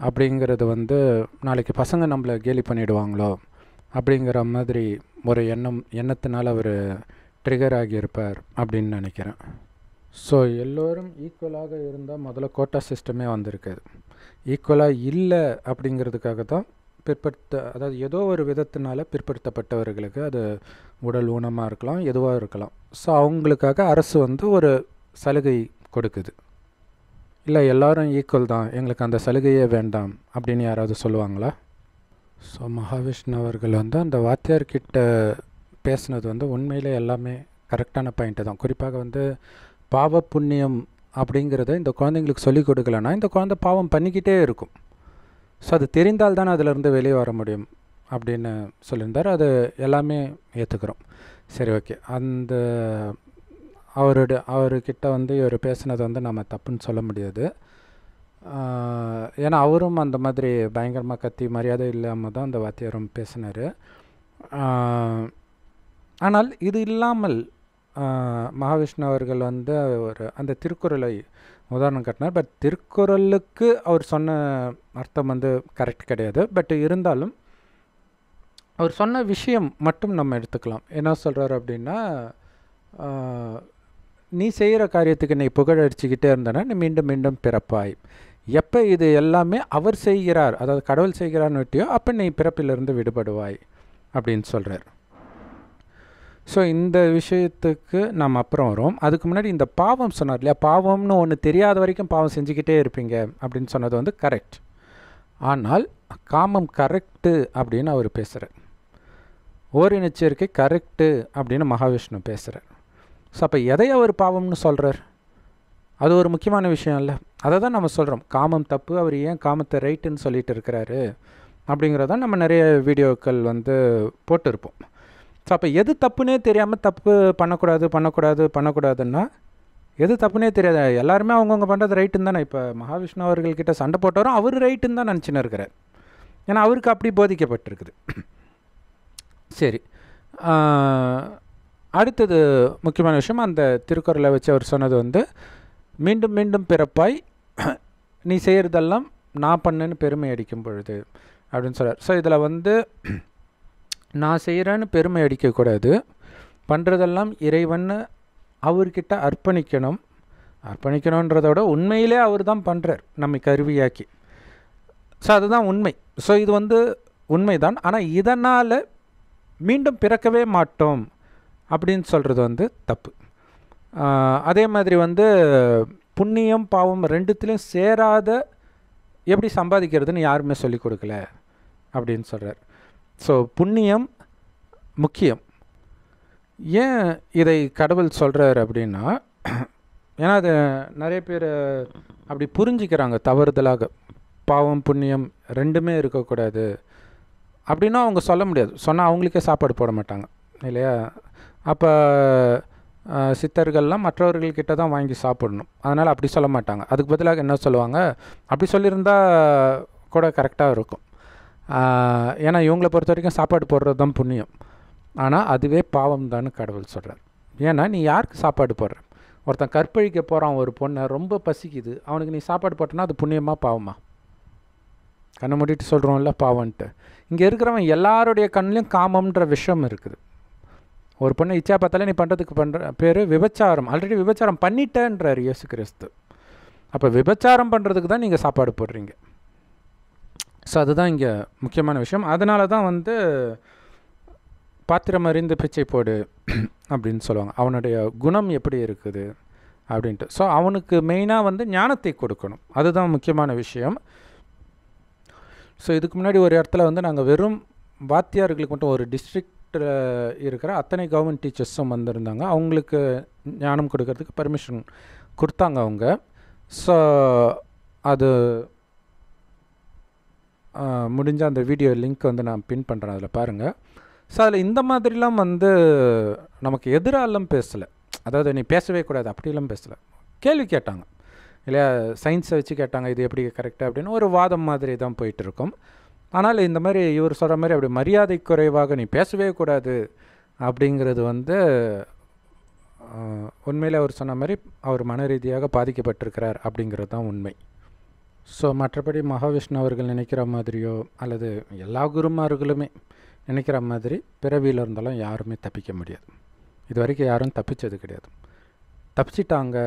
அப்படிங்கிறது வந்து நாளைக்கு பசங்க நம்மளை கேலி பண்ணிவிடுவாங்களோ அப்படிங்கிற மாதிரி ஒரு எண்ணம் எண்ணத்தினால் அவர் ட்ரிகர் ஆகியிருப்பார் அப்படின்னு நினைக்கிறேன் ஸோ எல்லோரும் ஈக்குவலாக இருந்தால் முதல்ல கோட்டா சிஸ்டமே வந்திருக்காது ஈக்குவலாக இல்லை அப்படிங்கிறதுக்காக தான் பிற்படுத்த அதாவது ஏதோ ஒரு விதத்தினால பிற்படுத்தப்பட்டவர்களுக்கு அது உடல் ஊனமாக இருக்கலாம் எதுவாக இருக்கலாம் ஸோ அவங்களுக்காக அரசு வந்து ஒரு சலுகை கொடுக்குது இல்லை எல்லோரும் ஈக்குவல் தான் எங்களுக்கு அந்த சலுகையே வேண்டாம் அப்படின்னு யாராவது சொல்லுவாங்களா ஸோ மகாவிஷ்ணு அவர்கள் வந்து அந்த வாத்தியார்கிட்ட பேசுனது வந்து உண்மையிலே எல்லாமே கரெக்டான பாயிண்ட்டு தான் குறிப்பாக வந்து பாவ புண்ணியம் அப்படிங்கிறத இந்த குழந்தைங்களுக்கு சொல்லிக் கொடுக்கலன்னா இந்த குழந்தை பாவம் பண்ணிக்கிட்டே இருக்கும் ஸோ அது தெரிந்தால் தானே அதிலிருந்து வெளியே வர முடியும் அப்படின்னு சொல்லியிருந்தார் அது எல்லாமே ஏற்றுக்கிறோம் சரி ஓகே அந்த அவருடைய அவர்கிட்ட வந்து இவர் பேசுனது வந்து நம்ம தப்புன்னு சொல்ல முடியாது ஏன்னா அவரும் அந்த மாதிரி பயங்கரமாக கத்தி மரியாதை இல்லாமல் தான் அந்த வாத்தியாரும் பேசினார் ஆனால் இது இல்லாமல் மகாவிஷ்ணு அவர்கள் வந்து ஒரு அந்த திருக்குறளை உதாரணம் காட்டினார் பட் திருக்குறளுக்கு அவர் சொன்ன அர்த்தம் வந்து கரெக்ட் கிடையாது பட் இருந்தாலும் அவர் சொன்ன விஷயம் மட்டும் நம்ம எடுத்துக்கலாம் என்ன சொல்கிறார் அப்படின்னா நீ செய்கிற காரியத்துக்கு நீ புகழடிச்சிக்கிட்டே இருந்தனா நீ மீண்டும் மீண்டும் பிறப்பாய் எப்போ இது எல்லாமே அவர் செய்கிறார் அதாவது கடவுள் செய்கிறான்னு விட்டியோ அப்போ நீ பிறப்பிலிருந்து விடுபடுவாய் அப்படின்னு சொல்கிறார் ஸோ இந்த விஷயத்துக்கு நம்ம அப்புறம் வரும் அதுக்கு முன்னாடி இந்த பாவம் சொன்னார் இல்லையா பாவம்னு ஒன்று தெரியாத வரைக்கும் பாவம் செஞ்சுக்கிட்டே இருப்பீங்க அப்படின்னு சொன்னது வந்து கரெக்ட் ஆனால் காமம் கரெக்டு அப்படின்னு அவர் பேசுகிறார் ஓரினச்சேர்க்கை கரெக்டு அப்படின்னு மகாவிஷ்ணு பேசுகிறார் ஸோ அப்போ எதை அவர் பாவம்னு சொல்கிறார் அது ஒரு முக்கியமான விஷயம் இல்லை அதை தான் நம்ம சொல்கிறோம் காமம் தப்பு அவர் ஏன் காமத்தை ரைட்டுன்னு சொல்லிட்டு இருக்கிறாரு அப்படிங்கிறதான் நம்ம நிறைய வீடியோக்கள் வந்து போட்டிருப்போம் ஸோ அப்போ எது தப்புனே தெரியாமல் தப்பு பண்ணக்கூடாது பண்ணக்கூடாது பண்ணக்கூடாதுன்னா எது தப்புனே தெரியாது எல்லாருமே அவங்கவுங்க பண்ணுறது ரைட்டுன்னு தானே இப்போ மகாவிஷ்ணு அவர்கள்கிட்ட சண்டை போட்டவரும் அவர் ரைட்டுன்னு தான் நினச்சின்னு இருக்கிறார் ஏன்னா அவருக்கு அப்படி போதிக்கப்பட்டிருக்குது சரி அடுத்தது முக்கியமான விஷயம் அந்த திருக்குறளை வச்சு அவர் சொன்னது வந்து மீண்டும் மீண்டும் பிறப்பாய் நீ செய்கிறதெல்லாம் நான் பண்ணுன்னு பெருமை அடிக்கும் பொழுது அப்படின்னு சொல்கிறார் ஸோ இதில் வந்து நான் செய்கிறேன்னு பெருமை அடிக்கக்கூடாது பண்ணுறதெல்லாம் இறைவன் அவர்கிட்ட அர்ப்பணிக்கணும் அர்ப்பணிக்கணுன்றதோட உண்மையிலே அவர் தான் பண்ணுறார் நம்மை கருவியாக்கி ஸோ அதுதான் உண்மை ஸோ இது வந்து உண்மைதான் ஆனால் இதனால் மீண்டும் பிறக்கவே மாட்டோம் அப்படின்னு சொல்கிறது வந்து தப்பு அதே மாதிரி வந்து புண்ணியம் பாவம் ரெண்டுத்துலேயும் சேராத எப்படி சம்பாதிக்கிறதுன்னு யாருமே சொல்லிக் கொடுக்கல அப்படின்னு சொல்கிறார் ஸோ புண்ணியம் முக்கியம் ஏன் இதை கடவுள் சொல்கிறார் அப்படின்னா ஏன்னா அது நிறைய பேர் அப்படி புரிஞ்சிக்கிறாங்க தவறுதலாக பாவம் புண்ணியம் ரெண்டுமே இருக்கக்கூடாது அப்படின்னா அவங்க சொல்ல முடியாது சொன்னால் அவங்களுக்கே சாப்பாடு போட மாட்டாங்க இல்லையா அப்போ சித்தர்கள்லாம் மற்றவர்கள்கிட்ட தான் வாங்கி சாப்பிடணும் அதனால் அப்படி சொல்ல மாட்டாங்க அதுக்கு பதிலாக என்ன சொல்லுவாங்க அப்படி சொல்லியிருந்தால் கூட கரெக்டாக இருக்கும் ஏன்னா இவங்களை பொறுத்த வரைக்கும் சாப்பாடு போடுறது தான் புண்ணியம் ஆனால் அதுவே பாவம் தான் கடவுள் சொல்கிறார் ஏன்னா நீ யாருக்கு சாப்பாடு போடுற ஒருத்தன் கற்பழிக்க போகிறான் ஒரு பொண்ணை ரொம்ப பசிக்குது அவனுக்கு நீ சாப்பாடு போட்டோன்னா அது புண்ணியமாக பாவமா கண்ணை மூடிட்டு சொல்கிறோம்ல பாவன்ட்டு இங்கே இருக்கிறவன் எல்லாருடைய கண்ணிலையும் காமம்ன்ற விஷயம் இருக்குது ஒரு பொண்ணை இச்சா பார்த்தாலே நீ பண்ணுறதுக்கு பண்ணுற பேர் விபச்சாரம் ஆல்ரெடி விபச்சாரம் பண்ணிட்டேன்றார் இயேசு கிறிஸ்து அப்போ விபச்சாரம் பண்ணுறதுக்கு தான் நீங்கள் சாப்பாடு போடுறீங்க ஸோ அதுதான் இங்கே முக்கியமான விஷயம் அதனால தான் வந்து பாத்திரம் அறிந்து பிச்சை போடு அப்படின்னு சொல்லுவாங்க அவனுடைய குணம் எப்படி இருக்குது அப்படின்ட்டு ஸோ அவனுக்கு மெயினாக வந்து ஞானத்தை கொடுக்கணும் அதுதான் முக்கியமான விஷயம் ஸோ இதுக்கு முன்னாடி ஒரு இடத்துல வந்து நாங்கள் வெறும் வாத்தியார்களுக்கு மட்டும் ஒரு டிஸ்ட்ரிக்டில் இருக்கிற அத்தனை கவர்மெண்ட் டீச்சர்ஸும் வந்திருந்தாங்க அவங்களுக்கு ஞானம் கொடுக்கறதுக்கு பர்மிஷன் கொடுத்தாங்க அவங்க ஸோ அது முடிஞ்ச அந்த வீடியோ லிங்க் வந்து நான் பின் பண்ணுறேன் அதில் பாருங்கள் ஸோ அதில் இந்த மாதிரிலாம் வந்து நமக்கு எதிராலும் பேசலை அதாவது நீ பேசவே கூடாது அப்படிலாம் பேசலை கேள்வி கேட்டாங்க இல்லையா சயின்ஸை வச்சு கேட்டாங்க இது எப்படி கரெக்டாக அப்படின்னு ஒரு வாதம் மாதிரி தான் போயிட்டுருக்கும் ஆனால் இந்த மாதிரி இவர் சொல்கிற மாதிரி அப்படி மரியாதை குறைவாக நீ பேசவே கூடாது அப்படிங்கிறது வந்து உண்மையில் அவர் சொன்ன மாதிரி அவர் மன ரீதியாக பாதிக்கப்பட்டிருக்கிறார் அப்படிங்கிறது தான் உண்மை ஸோ மற்றபடி மகாவிஷ்ணு அவர்கள் நினைக்கிற மாதிரியோ அல்லது எல்லா குருமார்களுமே நினைக்கிற மாதிரி பிறவியில் இருந்தாலும் யாருமே தப்பிக்க முடியாது இது வரைக்கும் யாரும் தப்பித்தது கிடையாது தப்பிச்சிட்டாங்க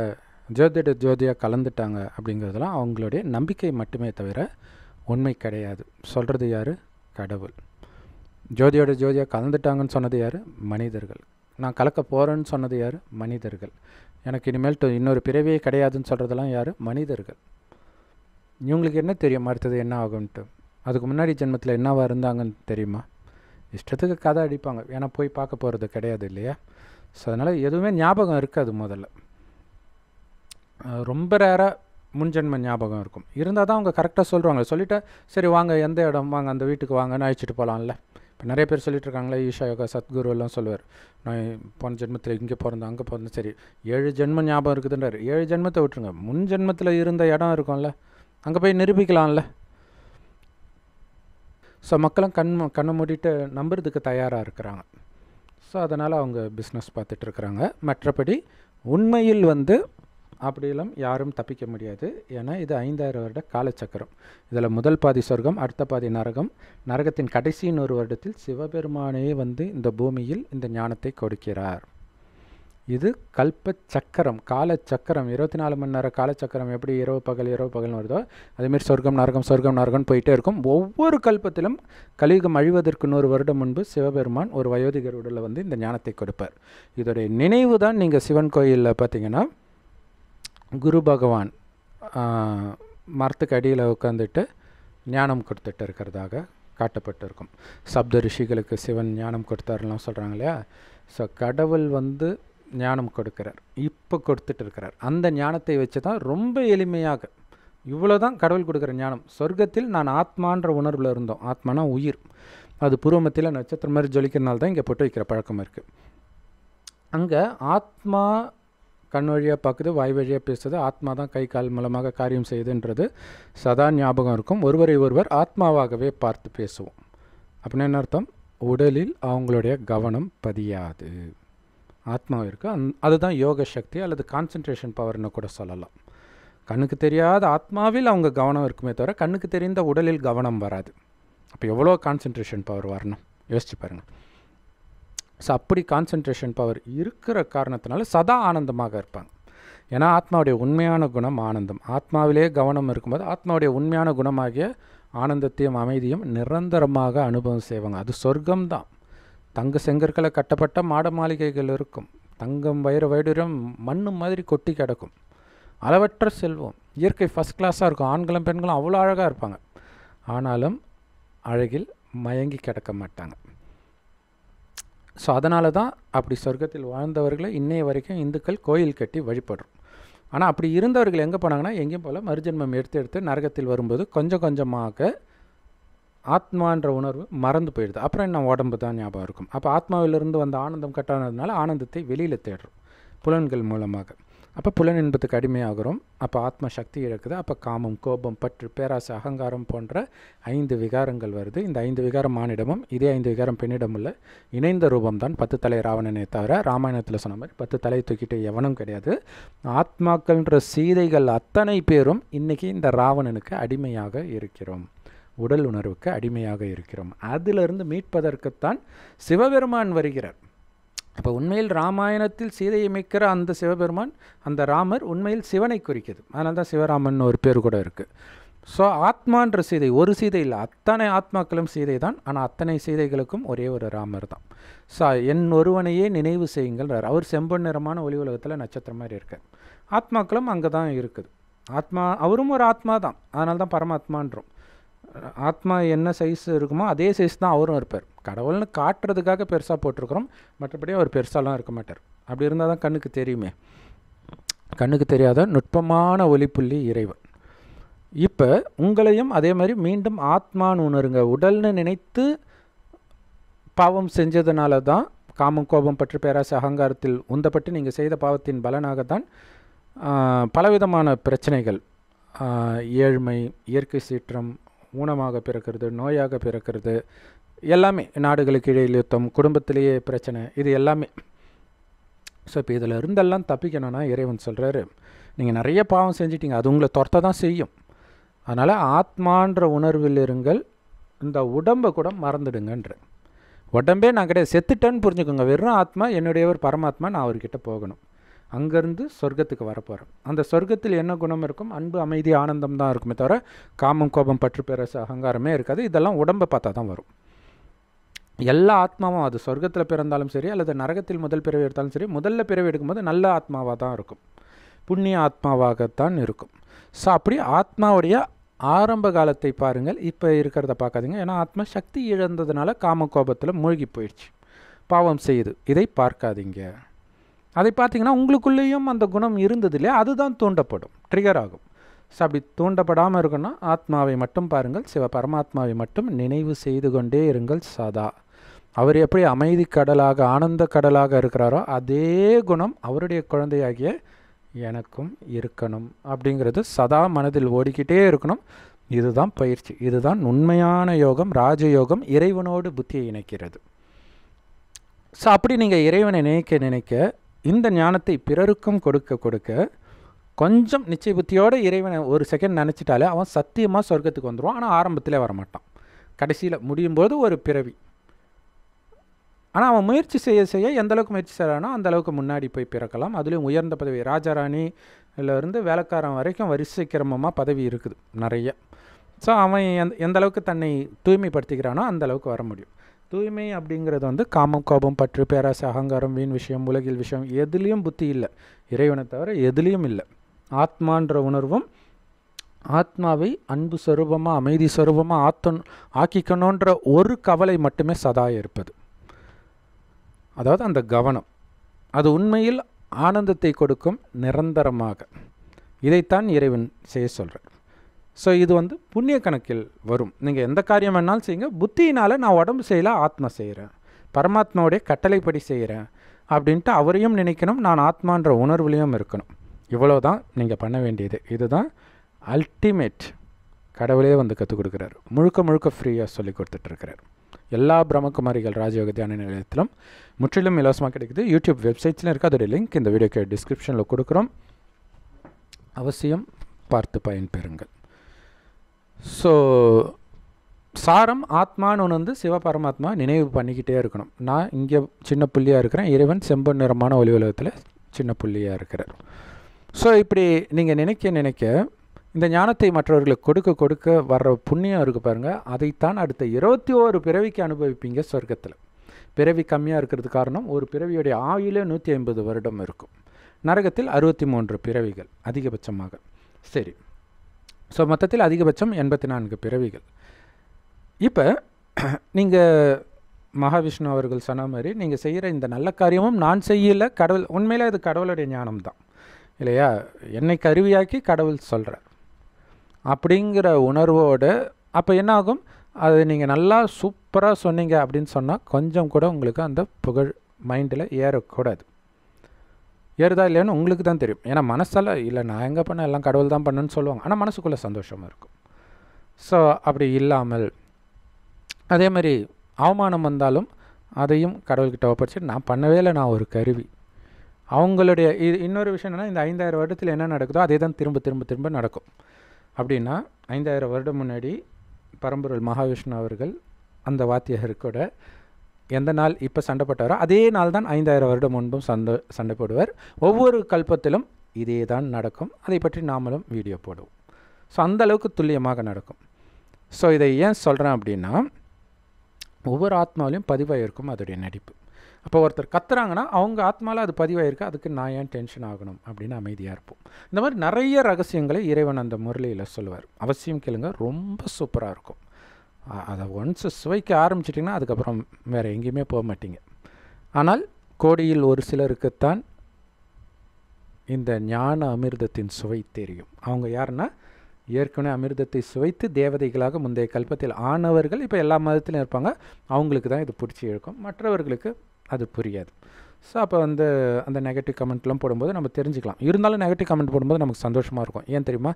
ஜோதிட ஜோதியாக கலந்துட்டாங்க அப்படிங்கிறதுலாம் அவங்களுடைய நம்பிக்கை மட்டுமே தவிர உண்மை கிடையாது சொல்கிறது யார் கடவுள் ஜோதியோட ஜோதியாக கலந்துட்டாங்கன்னு சொன்னது யார் மனிதர்கள் நான் கலக்க போகிறேன்னு சொன்னது யார் மனிதர்கள் எனக்கு இனிமேல் இன்னொரு பிறவியே கிடையாதுன்னு சொல்கிறதெல்லாம் யார் மனிதர்கள் இவங்களுக்கு என்ன தெரியும் அடுத்தது என்ன ஆகும்ன்ட்டு அதுக்கு முன்னாடி ஜென்மத்தில் என்னவாக இருந்தாங்கன்னு தெரியுமா இஷ்டத்துக்கு கதை அடிப்பாங்க ஏன்னா போய் பார்க்க போகிறது கிடையாது இல்லையா ஸோ அதனால் எதுவுமே ஞாபகம் இருக்காது முதல்ல ரொம்ப ரேராக முன்ஜென்ம ஞாபகம் இருக்கும் இருந்தால் தான் அவங்க கரெக்டாக சொல்கிறாங்க சொல்லிவிட்டு சரி வாங்க எந்த இடம் வாங்க அந்த வீட்டுக்கு வாங்கன்னு அழைச்சிட்டு போகலாம்ல இப்போ நிறைய பேர் சொல்லிட்டு இருக்காங்களே ஈஷா யோகா சத்குரு எல்லாம் சொல்லுவார் நான் போன ஜென்மத்தில் இங்கே பிறந்தேன் அங்கே பிறந்தேன் சரி ஏழு ஜென்மம் ஞாபகம் இருக்குதுன்றார் ஏழு ஜென்மத்தை விட்டுருங்க முன் ஜென்மத்தில் இருந்த இடம் இருக்கும்ல அங்கே போய் நிரூபிக்கலாம்ல ஸோ மக்களும் கண் கண்ணை மூடிட்டு நம்புறதுக்கு தயாராக இருக்கிறாங்க ஸோ அதனால் அவங்க பிஸ்னஸ் பார்த்துட்ருக்குறாங்க மற்றபடி உண்மையில் வந்து அப்படியெல்லாம் யாரும் தப்பிக்க முடியாது ஏன்னா இது ஐந்தாயிரம் வருட காலச்சக்கரம் இதில் முதல் பாதி சொர்க்கம் அடுத்த பாதி நரகம் நரகத்தின் கடைசியின் ஒரு வருடத்தில் சிவபெருமானே வந்து இந்த பூமியில் இந்த ஞானத்தை கொடுக்கிறார் இது கல்ப சக்கரம் கால சக்கரம் இருபத்தி நாலு மணி நேரம் காலச்சக்கரம் எப்படி இரவு பகல் இரவு பகல்னு வருதோ அதேமாரி சொர்க்கம் நரகம் சொர்க்கம் நரகம்னு போயிட்டே இருக்கும் ஒவ்வொரு கல்பத்திலும் கலியுகம் அழிவதற்கு நூறு வருடம் முன்பு சிவபெருமான் ஒரு வயோதிகர் உடலில் வந்து இந்த ஞானத்தை கொடுப்பார் இதோடைய நினைவு தான் நீங்கள் சிவன் கோயிலில் பார்த்தீங்கன்னா குரு பகவான் மரத்துக்கு அடியில் உட்காந்துட்டு ஞானம் கொடுத்துட்டு இருக்கிறதாக காட்டப்பட்டிருக்கும் சப்த ரிஷிகளுக்கு சிவன் ஞானம் கொடுத்தாருலாம் சொல்கிறாங்க இல்லையா ஸோ கடவுள் வந்து ஞானம் கொடுக்கிறார் இப்போ கொடுத்துட்டு இருக்கிறார் அந்த ஞானத்தை வச்சு தான் ரொம்ப எளிமையாக இவ்வளோ தான் கடவுள் கொடுக்குற ஞானம் சொர்க்கத்தில் நான் ஆத்மான்ற உணர்வில் இருந்தோம் ஆத்மானா உயிர் அது பூர்வமத்தில் நட்சத்திரம் மாதிரி ஜொலிக்கிறனால தான் இங்கே போட்டு வைக்கிற பழக்கம் இருக்குது அங்கே ஆத்மா கண் வழியாக பார்க்குது வாய் வழியாக பேசுது ஆத்மா தான் கை கால் மூலமாக காரியம் செய்யுதுன்றது சதா ஞாபகம் இருக்கும் ஒருவரை ஒருவர் ஆத்மாவாகவே பார்த்து பேசுவோம் அப்படின்னு என்ன அர்த்தம் உடலில் அவங்களுடைய கவனம் பதியாது ஆத்மாவும் இருக்குது அந் அதுதான் யோக சக்தி அல்லது கான்சன்ட்ரேஷன் பவர்னு கூட சொல்லலாம் கண்ணுக்கு தெரியாத ஆத்மாவில் அவங்க கவனம் இருக்குமே தவிர கண்ணுக்கு தெரிந்த உடலில் கவனம் வராது அப்போ எவ்வளோ கான்சன்ட்ரேஷன் பவர் வரணும் யோசிச்சு பாருங்கள் ஸோ அப்படி கான்சன்ட்ரேஷன் பவர் இருக்கிற காரணத்தினால சதா ஆனந்தமாக இருப்பாங்க ஏன்னா ஆத்மாவுடைய உண்மையான குணம் ஆனந்தம் ஆத்மாவிலே கவனம் இருக்கும்போது ஆத்மாவுடைய உண்மையான குணமாகிய ஆனந்தத்தையும் அமைதியும் நிரந்தரமாக அனுபவம் செய்வாங்க அது சொர்க்கம்தான் தங்க செங்கற்களை கட்டப்பட்ட மாட மாளிகைகள் இருக்கும் தங்கம் வைர வைடூரியம் மண்ணு மாதிரி கொட்டி கிடக்கும் அளவற்ற செல்வம் இயற்கை ஃபஸ்ட் கிளாஸாக இருக்கும் ஆண்களும் பெண்களும் அவ்வளோ அழகாக இருப்பாங்க ஆனாலும் அழகில் மயங்கி கிடக்க மாட்டாங்க ஸோ அதனால தான் அப்படி சொர்க்கத்தில் வாழ்ந்தவர்களை இன்னைய வரைக்கும் இந்துக்கள் கோயில் கட்டி வழிபடுறோம் ஆனால் அப்படி இருந்தவர்கள் எங்கே போனாங்கன்னா எங்கேயும் போல் மறுஜென்மம் எடுத்து எடுத்து நரகத்தில் வரும்போது கொஞ்சம் கொஞ்சமாக ஆத்மான்ற உணர்வு மறந்து போயிடுது அப்புறம் என்ன உடம்பு தான் ஞாபகம் இருக்கும் அப்போ ஆத்மாவிலிருந்து வந்த ஆனந்தம் கட்டானதுனால ஆனந்தத்தை வெளியில் தேடுறோம் புலன்கள் மூலமாக அப்போ புலன் இன்பத்துக்கு அடிமையாகிறோம் அப்போ ஆத்ம சக்தி இழக்குது அப்போ காமம் கோபம் பற்று பேராசை அகங்காரம் போன்ற ஐந்து விகாரங்கள் வருது இந்த ஐந்து விகாரம் மானிடமும் இதே ஐந்து விகாரம் பெண்ணிடம் உள்ள இணைந்த ரூபம் தான் பத்து தலை ராவணனை தவிர ராமாயணத்தில் சொன்ன மாதிரி பத்து தலை தூக்கிட்டு எவனும் கிடையாது ஆத்மாக்கள்ன்ற சீதைகள் அத்தனை பேரும் இன்றைக்கி இந்த ராவணனுக்கு அடிமையாக இருக்கிறோம் உடல் உணர்வுக்கு அடிமையாக இருக்கிறோம் அதிலிருந்து மீட்பதற்குத்தான் சிவபெருமான் வருகிறார் அப்போ உண்மையில் ராமாயணத்தில் சீதையை மிக்கிற அந்த சிவபெருமான் அந்த ராமர் உண்மையில் சிவனை குறிக்கிறது அதனால தான் சிவராமன் ஒரு பேர் கூட இருக்குது ஸோ ஆத்மான்ற சீதை ஒரு சீதை இல்லை அத்தனை ஆத்மாக்களும் சீதை தான் ஆனால் அத்தனை சீதைகளுக்கும் ஒரே ஒரு ராமர் தான் ஸோ என் ஒருவனையே நினைவு செய்யுங்கள் அவர் செம்பன் நிறமான ஒளி உலகத்தில் நட்சத்திரம் மாதிரி இருக்கார் ஆத்மாக்களும் அங்கே தான் இருக்குது ஆத்மா அவரும் ஒரு ஆத்மா தான் அதனால தான் பரமாத்மான்றோம் ஆத்மா என்ன சைஸ் இருக்குமோ அதே சைஸ் தான் அவரும் இருப்பார் கடவுள்னு காட்டுறதுக்காக பெருசாக போட்டிருக்கிறோம் மற்றபடி அவர் பெருசாலாம் இருக்க மாட்டார் அப்படி இருந்தால் தான் கண்ணுக்கு தெரியுமே கண்ணுக்கு தெரியாத நுட்பமான ஒளிப்புள்ளி இறைவன் இப்போ உங்களையும் அதே மாதிரி மீண்டும் ஆத்மான்னு உணருங்க உடல்னு நினைத்து பாவம் செஞ்சதுனால தான் காமம் கோபம் பற்றி பேராசை அகங்காரத்தில் உந்தப்பட்டு நீங்கள் செய்த பாவத்தின் பலனாகத்தான் பலவிதமான பிரச்சனைகள் ஏழ்மை இயற்கை சீற்றம் ஊனமாக பிறக்கிறது நோயாக பிறக்கிறது எல்லாமே நாடுகளுக்கு இடையில் யுத்தம் குடும்பத்திலேயே பிரச்சனை இது எல்லாமே ஸோ இப்போ இதில் இருந்தெல்லாம் தப்பிக்கணும்னா இறைவன் சொல்கிறாரு நீங்கள் நிறைய பாவம் செஞ்சிட்டீங்க அது உங்களை துரத்த தான் செய்யும் அதனால் ஆத்மான்ற உணர்வில் இருங்கள் இந்த உடம்பை கூட மறந்துடுங்கன்ற உடம்பே நான் கிடையாது செத்துட்டேன்னு புரிஞ்சுக்கோங்க வெறும் ஆத்மா என்னுடைய ஒரு பரமாத்மா நான் அவர்கிட்ட போகணும் அங்கேருந்து சொர்க்கத்துக்கு வரப்போகிறோம் அந்த சொர்க்கத்தில் என்ன குணம் இருக்கும் அன்பு அமைதி ஆனந்தம் தான் இருக்குமே தவிர காமம் கோபம் பற்று பேரரசு அகங்காரமே இருக்காது இதெல்லாம் உடம்பை பார்த்தா தான் வரும் எல்லா ஆத்மாவும் அது சொர்க்கத்தில் பிறந்தாலும் சரி அல்லது நரகத்தில் முதல் பிறவி எடுத்தாலும் சரி முதல்ல பிறவி எடுக்கும்போது நல்ல ஆத்மாவாக தான் இருக்கும் புண்ணிய ஆத்மாவாகத்தான் இருக்கும் ஸோ அப்படி ஆத்மாவுடைய ஆரம்ப காலத்தை பாருங்கள் இப்போ இருக்கிறத பார்க்காதீங்க ஏன்னா ஆத்மா சக்தி இழந்ததுனால காம கோபத்தில் மூழ்கி போயிடுச்சு பாவம் செய்யுது இதை பார்க்காதீங்க அதை பார்த்தீங்கன்னா உங்களுக்குள்ளேயும் அந்த குணம் இருந்தது இல்லையா அதுதான் தூண்டப்படும் ட்ரிகர் ஆகும் ஸோ அப்படி தூண்டப்படாமல் இருக்குன்னா ஆத்மாவை மட்டும் பாருங்கள் சிவ பரமாத்மாவை மட்டும் நினைவு செய்து கொண்டே இருங்கள் சதா அவர் எப்படி அமைதி கடலாக ஆனந்த கடலாக இருக்கிறாரோ அதே குணம் அவருடைய குழந்தையாகிய எனக்கும் இருக்கணும் அப்படிங்கிறது சதா மனதில் ஓடிக்கிட்டே இருக்கணும் இதுதான் பயிற்சி இதுதான் உண்மையான யோகம் ராஜயோகம் இறைவனோடு புத்தியை இணைக்கிறது ஸோ அப்படி நீங்கள் இறைவனை நினைக்க நினைக்க இந்த ஞானத்தை பிறருக்கும் கொடுக்க கொடுக்க கொஞ்சம் நிச்சய புத்தியோடு இறைவனை ஒரு செகண்ட் நினச்சிட்டாலே அவன் சத்தியமாக சொர்க்கத்துக்கு வந்துடுவான் ஆனால் ஆரம்பத்தில் வரமாட்டான் கடைசியில் முடியும்போது ஒரு பிறவி ஆனால் அவன் முயற்சி செய்ய செய்ய எந்த அளவுக்கு முயற்சி செய்கிறானோ அந்தளவுக்கு முன்னாடி போய் பிறக்கலாம் அதுலேயும் உயர்ந்த பதவி ராஜாராணிலேருந்து வேலைக்காரன் வரைக்கும் வரிசை கிரமமாக பதவி இருக்குது நிறைய ஸோ அவன் எந்த எந்த அளவுக்கு தன்னை தூய்மைப்படுத்திக்கிறானோ அந்தளவுக்கு வர முடியும் தூய்மை அப்படிங்கிறது வந்து காமம் கோபம் பற்று பேராசை அகங்காரம் வீண் விஷயம் உலகில் விஷயம் எதுலேயும் புத்தி இல்லை இறைவனை தவிர எதுலேயும் இல்லை ஆத்மான்ற உணர்வும் ஆத்மாவை அன்பு சொரூபமாக அமைதி சொரூபமாக ஆத்தன் ஆக்கிக்கணுன்ற ஒரு கவலை மட்டுமே சதா இருப்பது அதாவது அந்த கவனம் அது உண்மையில் ஆனந்தத்தை கொடுக்கும் நிரந்தரமாக இதைத்தான் இறைவன் செய்ய சொல்கிறார் ஸோ இது வந்து புண்ணிய கணக்கில் வரும் நீங்கள் எந்த காரியம் வேணாலும் செய்யுங்க புத்தியினால் நான் உடம்பு செய்யல ஆத்மா செய்கிறேன் பரமாத்மாவுடைய கட்டளைப்படி செய்கிறேன் அப்படின்ட்டு அவரையும் நினைக்கணும் நான் ஆத்மான்ற உணர்வுலையும் இருக்கணும் இவ்வளோ தான் நீங்கள் பண்ண வேண்டியது இதுதான் அல்டிமேட் கடவுளே வந்து கற்றுக் கொடுக்குறாரு முழுக்க முழுக்க ஃப்ரீயாக சொல்லி கொடுத்துட்ருக்கிறார் எல்லா பிரம்மகுமாரிகள் ராஜயோக தியான நிலையத்திலும் முற்றிலும் இலவசமாக கிடைக்குது யூடியூப் வெப்சைட்ஸில் இருக்குது அதோடைய லிங்க் இந்த வீடியோக்கு டிஸ்கிரிப்ஷனில் கொடுக்குறோம் அவசியம் பார்த்து பயன்பெறுங்கள் ஸோ சாரம் ஆத்மான்னு ஒன்று வந்து சிவபரமாத்மா நினைவு பண்ணிக்கிட்டே இருக்கணும் நான் இங்கே சின்ன புள்ளியாக இருக்கிறேன் இறைவன் செம்பு நிறமான ஒலி உலகத்தில் சின்ன புள்ளியாக இருக்கிறார் ஸோ இப்படி நீங்கள் நினைக்க நினைக்க இந்த ஞானத்தை மற்றவர்களுக்கு கொடுக்க கொடுக்க வர்ற புண்ணியம் இருக்குது பாருங்கள் அதைத்தான் அடுத்த இருபத்தி ஓரு பிறவிக்கு அனுபவிப்பீங்க சொர்க்கத்தில் பிறவி கம்மியாக இருக்கிறது காரணம் ஒரு பிறவியுடைய ஆயுளே நூற்றி ஐம்பது வருடம் இருக்கும் நரகத்தில் அறுபத்தி மூன்று பிறவிகள் அதிகபட்சமாக சரி ஸோ மொத்தத்தில் அதிகபட்சம் எண்பத்தி நான்கு பிறவிகள் இப்போ நீங்கள் மகாவிஷ்ணு அவர்கள் சொன்ன மாதிரி நீங்கள் செய்கிற இந்த நல்ல காரியமும் நான் செய்யல கடவுள் உண்மையில் இது கடவுளுடைய ஞானம் தான் இல்லையா என்னை கருவியாக்கி கடவுள் சொல்கிற அப்படிங்கிற உணர்வோடு அப்போ என்னாகும் அது நீங்கள் நல்லா சூப்பராக சொன்னீங்க அப்படின்னு சொன்னால் கொஞ்சம் கூட உங்களுக்கு அந்த புகழ் மைண்டில் ஏறக்கூடாது ஏறுதா இல்லையான்னு உங்களுக்கு தான் தெரியும் ஏன்னா மனசால் இல்லை நான் எங்கே பண்ண எல்லாம் கடவுள் தான் பண்ணுன்னு சொல்லுவாங்க ஆனால் மனசுக்குள்ளே சந்தோஷமாக இருக்கும் ஸோ அப்படி இல்லாமல் அதே மாதிரி அவமானம் வந்தாலும் அதையும் கடவுள்கிட்ட ஒப்படைச்சிட்டு நான் பண்ணவே இல்லை நான் ஒரு கருவி அவங்களுடைய இது இன்னொரு விஷயம் என்னென்னா இந்த ஐந்தாயிரம் வருடத்தில் என்ன நடக்குதோ அதே தான் திரும்ப திரும்ப திரும்ப நடக்கும் அப்படின்னா ஐந்தாயிரம் வருடம் முன்னாடி பரம்பொருள் மகாவிஷ்ணு அவர்கள் அந்த வாத்தியகர் கூட எந்த நாள் இப்போ சண்டை போட்டாரோ அதே நாள் தான் ஐந்தாயிரம் வருடம் முன்பும் சண்டை சண்டை போடுவார் ஒவ்வொரு கல்பத்திலும் இதே தான் நடக்கும் அதை பற்றி நாமளும் வீடியோ போடுவோம் ஸோ அந்தளவுக்கு துல்லியமாக நடக்கும் ஸோ இதை ஏன் சொல்கிறேன் அப்படின்னா ஒவ்வொரு ஆத்மாவிலையும் இருக்கும் அதோடைய நடிப்பு அப்போ ஒருத்தர் கத்துறாங்கன்னா அவங்க ஆத்மாவில் அது பதிவாயிருக்கு அதுக்கு நான் ஏன் டென்ஷன் ஆகணும் அப்படின்னு அமைதியாக இருப்போம் இந்த மாதிரி நிறைய ரகசியங்களை இறைவன் அந்த முரளியில் சொல்லுவார் அவசியம் கேளுங்க ரொம்ப சூப்பராக இருக்கும் அதை ஒன்ஸ் சுவைக்க ஆரம்பிச்சிட்டிங்கன்னா அதுக்கப்புறம் வேறு எங்கேயுமே போக மாட்டிங்க ஆனால் கோடியில் ஒரு சிலருக்குத்தான் இந்த ஞான அமிர்தத்தின் சுவை தெரியும் அவங்க யாருன்னா ஏற்கனவே அமிர்தத்தை சுவைத்து தேவதைகளாக முந்தைய கல்பத்தில் ஆனவர்கள் இப்போ எல்லா மதத்திலும் இருப்பாங்க அவங்களுக்கு தான் இது பிடிச்சி இருக்கும் மற்றவர்களுக்கு அது புரியாது ஸோ அப்போ வந்து அந்த நெகட்டிவ் கமெண்ட்லாம் போடும்போது நம்ம தெரிஞ்சுக்கலாம் இருந்தாலும் நெகட்டிவ் கமெண்ட் போடும்போது நமக்கு சந்தோஷமாக இருக்கும் ஏன் தெரியுமா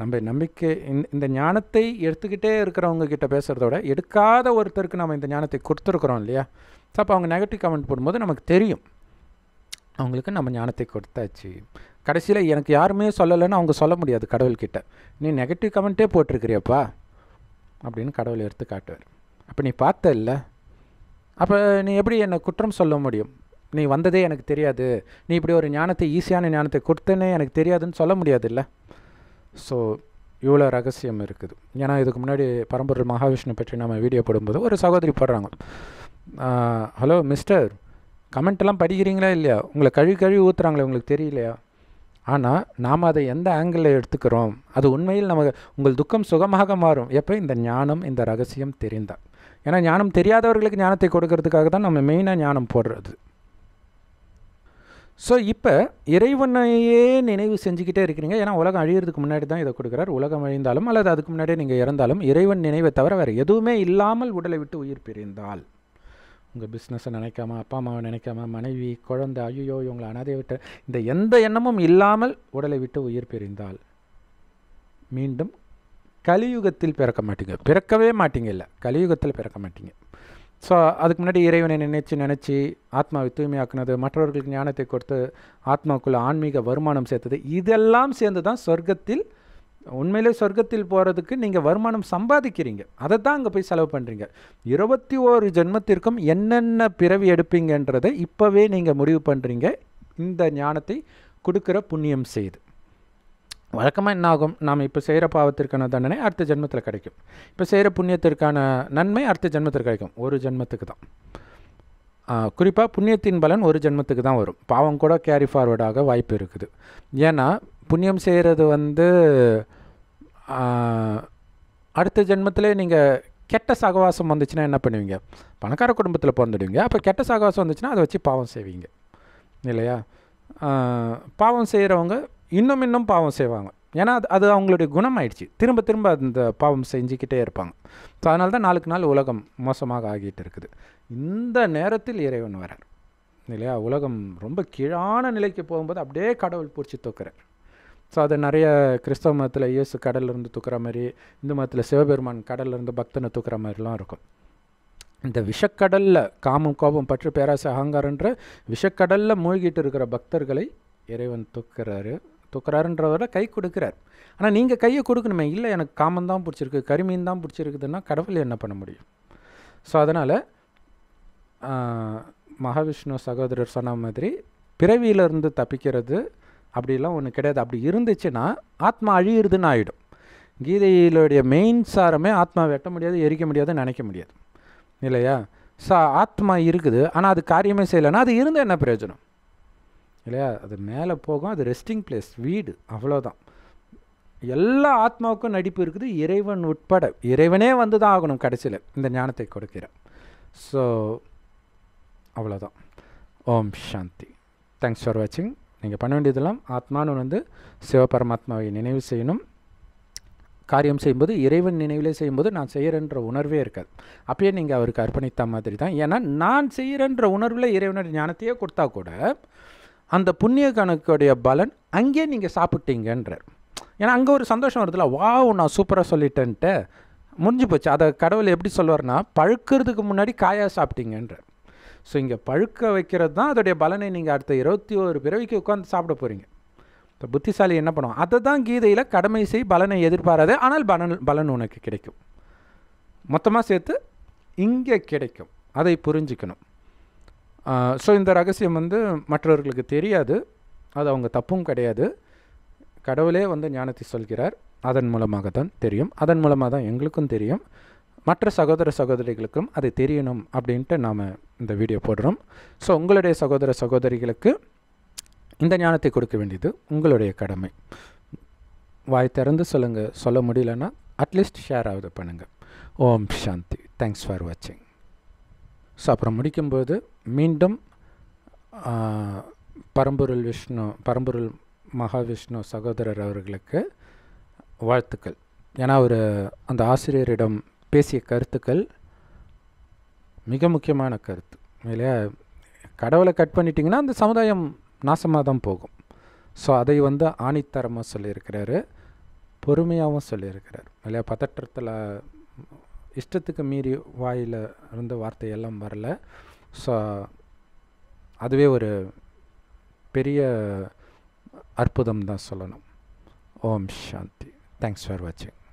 நம்ம நம்பிக்கை இந்த ஞானத்தை எடுத்துக்கிட்டே இருக்கிறவங்க கிட்ட பேசுகிறதோட எடுக்காத ஒருத்தருக்கு நம்ம இந்த ஞானத்தை கொடுத்துருக்குறோம் இல்லையா அப்போ அவங்க நெகட்டிவ் கமெண்ட் போடும்போது நமக்கு தெரியும் அவங்களுக்கு நம்ம ஞானத்தை கொடுத்தாச்சு கடைசியில் எனக்கு யாருமே சொல்லலைன்னு அவங்க சொல்ல முடியாது கடவுள்கிட்ட நீ நெகட்டிவ் கமெண்ட்டே போட்டிருக்கிறியப்பா அப்படின்னு கடவுள் எடுத்து காட்டுவார் அப்போ நீ பார்த்த இல்லை அப்போ நீ எப்படி என்னை குற்றம் சொல்ல முடியும் நீ வந்ததே எனக்கு தெரியாது நீ இப்படி ஒரு ஞானத்தை ஈஸியான ஞானத்தை கொடுத்தனே எனக்கு தெரியாதுன்னு சொல்ல முடியாது இல்லை ஸோ இவ்வளோ ரகசியம் இருக்குது ஏன்னா இதுக்கு முன்னாடி பரம்பொருள் மகாவிஷ்ணு பற்றி நம்ம வீடியோ போடும்போது ஒரு சகோதரி போடுறாங்க ஹலோ மிஸ்டர் கமெண்ட்லாம் படிக்கிறீங்களா இல்லையா உங்களை கழுவி கழுவி ஊற்றுறாங்களே உங்களுக்கு தெரியலையா ஆனால் நாம் அதை எந்த ஆங்கிளில் எடுத்துக்கிறோம் அது உண்மையில் நமக்கு உங்கள் துக்கம் சுகமாக மாறும் எப்போ இந்த ஞானம் இந்த ரகசியம் தெரிந்தால் ஏன்னா ஞானம் தெரியாதவர்களுக்கு ஞானத்தை கொடுக்கறதுக்காக தான் நம்ம மெயினாக ஞானம் போடுறது ஸோ இப்போ இறைவனையே நினைவு செஞ்சுக்கிட்டே இருக்கிறீங்க ஏன்னா உலகம் அழியிறதுக்கு முன்னாடி தான் இதை கொடுக்குறார் உலகம் அழிந்தாலும் அல்லது அதுக்கு முன்னாடியே நீங்கள் இறந்தாலும் இறைவன் நினைவை தவிர வேறு எதுவுமே இல்லாமல் உடலை விட்டு உயிர் பிரிந்தால் உங்கள் பிஸ்னஸை நினைக்காம அப்பா அம்மாவை நினைக்காம மனைவி குழந்தை ஐயோ இவங்களை அனாதை விட்ட இந்த எந்த எண்ணமும் இல்லாமல் உடலை விட்டு உயிர் பிரிந்தால் மீண்டும் கலியுகத்தில் பிறக்க மாட்டீங்க பிறக்கவே மாட்டீங்க இல்லை கலியுகத்தில் பிறக்க மாட்டீங்க ஸோ அதுக்கு முன்னாடி இறைவனை நினைச்சு நினச்சி ஆத்மாவை தூய்மையாக்குனது மற்றவர்களுக்கு ஞானத்தை கொடுத்து ஆத்மாவுக்குள்ளே ஆன்மீக வருமானம் சேர்த்தது இதெல்லாம் சேர்ந்து தான் சொர்க்கத்தில் உண்மையிலே சொர்க்கத்தில் போகிறதுக்கு நீங்கள் வருமானம் சம்பாதிக்கிறீங்க அதை தான் அங்கே போய் செலவு பண்ணுறீங்க இருபத்தி ஓரு ஜென்மத்திற்கும் என்னென்ன பிறவி எடுப்பீங்கன்றதை இப்போவே நீங்கள் முடிவு பண்ணுறீங்க இந்த ஞானத்தை கொடுக்குற புண்ணியம் செய்து வழக்கமாக என்ன ஆகும் நாம் இப்போ செய்கிற பாவத்திற்கான தண்டனை அடுத்த ஜென்மத்தில் கிடைக்கும் இப்போ செய்கிற புண்ணியத்திற்கான நன்மை அடுத்த ஜென்மத்தில் கிடைக்கும் ஒரு ஜென்மத்துக்கு தான் குறிப்பாக புண்ணியத்தின் பலன் ஒரு ஜென்மத்துக்கு தான் வரும் பாவம் கூட கேரி ஃபார்வர்டாக வாய்ப்பு இருக்குது ஏன்னா புண்ணியம் செய்கிறது வந்து அடுத்த ஜென்மத்திலே நீங்கள் கெட்ட சகவாசம் வந்துச்சுன்னா என்ன பண்ணுவீங்க பணக்கார குடும்பத்தில் பிறந்துடுவீங்க அப்போ கெட்ட சகவாசம் வந்துச்சுன்னா அதை வச்சு பாவம் செய்வீங்க இல்லையா பாவம் செய்கிறவங்க இன்னும் இன்னும் பாவம் செய்வாங்க ஏன்னா அது அது அவங்களுடைய குணம் ஆயிடுச்சு திரும்ப திரும்ப அந்த பாவம் செஞ்சுக்கிட்டே இருப்பாங்க ஸோ அதனால தான் நாளுக்கு நாள் உலகம் மோசமாக ஆகிட்டு இருக்குது இந்த நேரத்தில் இறைவன் வரார் இல்லையா உலகம் ரொம்ப கீழான நிலைக்கு போகும்போது அப்படியே கடவுள் பிடிச்சி தூக்குறார் ஸோ அதை நிறைய கிறிஸ்தவ மதத்தில் இயேசு கடல்லிருந்து தூக்குற மாதிரி இந்து மதத்தில் சிவபெருமான் கடல்லிருந்து பக்தனை தூக்குற மாதிரிலாம் இருக்கும் இந்த விஷக்கடலில் காமம் கோபம் பற்று பேராசை அகங்காரன்ற விஷக்கடலில் மூழ்கிட்டு இருக்கிற பக்தர்களை இறைவன் தூக்குறாரு தொக்குறாருன்றவரை கை கொடுக்குறார் ஆனால் நீங்கள் கையை கொடுக்கணுமே இல்லை எனக்கு காமன் தான் பிடிச்சிருக்கு கருமீன் தான் பிடிச்சிருக்குதுன்னா கடவுள் என்ன பண்ண முடியும் ஸோ அதனால் மகாவிஷ்ணு சகோதரர் சொன்ன மாதிரி பிறவியிலிருந்து தப்பிக்கிறது அப்படிலாம் ஒன்று கிடையாது அப்படி இருந்துச்சுன்னா ஆத்மா அழியிறதுன்னு ஆகிடும் கீதையிலுடைய மெயின் சாரமே ஆத்மா வெட்ட முடியாது எரிக்க முடியாதுன்னு நினைக்க முடியாது இல்லையா ஸோ ஆத்மா இருக்குது ஆனால் அது காரியமே செய்யலைன்னா அது இருந்து என்ன பிரயோஜனம் இல்லையா அது மேலே போகும் அது ரெஸ்டிங் பிளேஸ் வீடு அவ்வளோதான் எல்லா ஆத்மாவுக்கும் நடிப்பு இருக்குது இறைவன் உட்பட இறைவனே வந்து தான் ஆகணும் கடைசியில் இந்த ஞானத்தை கொடுக்கிற ஸோ அவ்வளோதான் ஓம் சாந்தி தேங்க்ஸ் ஃபார் வாட்சிங் நீங்கள் பண்ண வேண்டியதெல்லாம் ஆத்மானு வந்து சிவபரமாத்மாவை நினைவு செய்யணும் காரியம் செய்யும்போது இறைவன் நினைவிலே செய்யும்போது நான் செய்கிறேன்ற உணர்வே இருக்காது அப்பயே நீங்கள் அவருக்கு அர்ப்பணித்த மாதிரி தான் ஏன்னா நான் செய்கிறேன்ற உணர்வில் இறைவனுடைய ஞானத்தையே கொடுத்தா கூட அந்த புண்ணிய கணக்குடைய பலன் அங்கேயே நீங்கள் சாப்பிட்டீங்கன்றார் ஏன்னா அங்கே ஒரு சந்தோஷம் வருதுல வாவ் நான் சூப்பராக சொல்லிட்டேன்ட்டு முடிஞ்சு போச்சு அதை கடவுள் எப்படி சொல்வார்னா பழுக்கிறதுக்கு முன்னாடி காயாக சாப்பிட்டீங்கன்றார் ஸோ இங்கே பழுக்க வைக்கிறது தான் அதோடைய பலனை நீங்கள் அடுத்த இருபத்தி ஒரு பிறவிக்கு உட்காந்து சாப்பிட போகிறீங்க இப்போ புத்திசாலி என்ன பண்ணுவோம் அதை தான் கீதையில் கடமை செய் பலனை எதிர்பாராது ஆனால் பலன் பலன் உனக்கு கிடைக்கும் மொத்தமாக சேர்த்து இங்கே கிடைக்கும் அதை புரிஞ்சுக்கணும் ஸோ இந்த ரகசியம் வந்து மற்றவர்களுக்கு தெரியாது அது அவங்க தப்பும் கிடையாது கடவுளே வந்து ஞானத்தை சொல்கிறார் அதன் மூலமாக தான் தெரியும் அதன் மூலமாக தான் எங்களுக்கும் தெரியும் மற்ற சகோதர சகோதரிகளுக்கும் அது தெரியணும் அப்படின்ட்டு நாம் இந்த வீடியோ போடுறோம் ஸோ உங்களுடைய சகோதர சகோதரிகளுக்கு இந்த ஞானத்தை கொடுக்க வேண்டியது உங்களுடைய கடமை வாய் திறந்து சொல்லுங்கள் சொல்ல முடியலன்னா அட்லீஸ்ட் ஷேர் ஆகுது பண்ணுங்கள் ஓம் சாந்தி தேங்க்ஸ் ஃபார் வாட்சிங் ஸோ அப்புறம் முடிக்கும்போது மீண்டும் பரம்பொருள் விஷ்ணு பரம்பொருள் மகாவிஷ்ணு சகோதரர் அவர்களுக்கு வாழ்த்துக்கள் ஏன்னா அவர் அந்த ஆசிரியரிடம் பேசிய கருத்துக்கள் மிக முக்கியமான கருத்து இல்லையா கடவுளை கட் பண்ணிட்டிங்கன்னா அந்த சமுதாயம் நாசமாக தான் போகும் ஸோ அதை வந்து ஆணித்தரமாக சொல்லியிருக்கிறாரு பொறுமையாகவும் சொல்லியிருக்கிறார் இல்லையா பதற்றத்தில் இஷ்டத்துக்கு மீறி வாயில் இருந்த வார்த்தையெல்லாம் வரல ஸோ அதுவே ஒரு பெரிய அற்புதம் தான் சொல்லணும் ஓம் சாந்தி தேங்க்ஸ் ஃபார் வாட்சிங்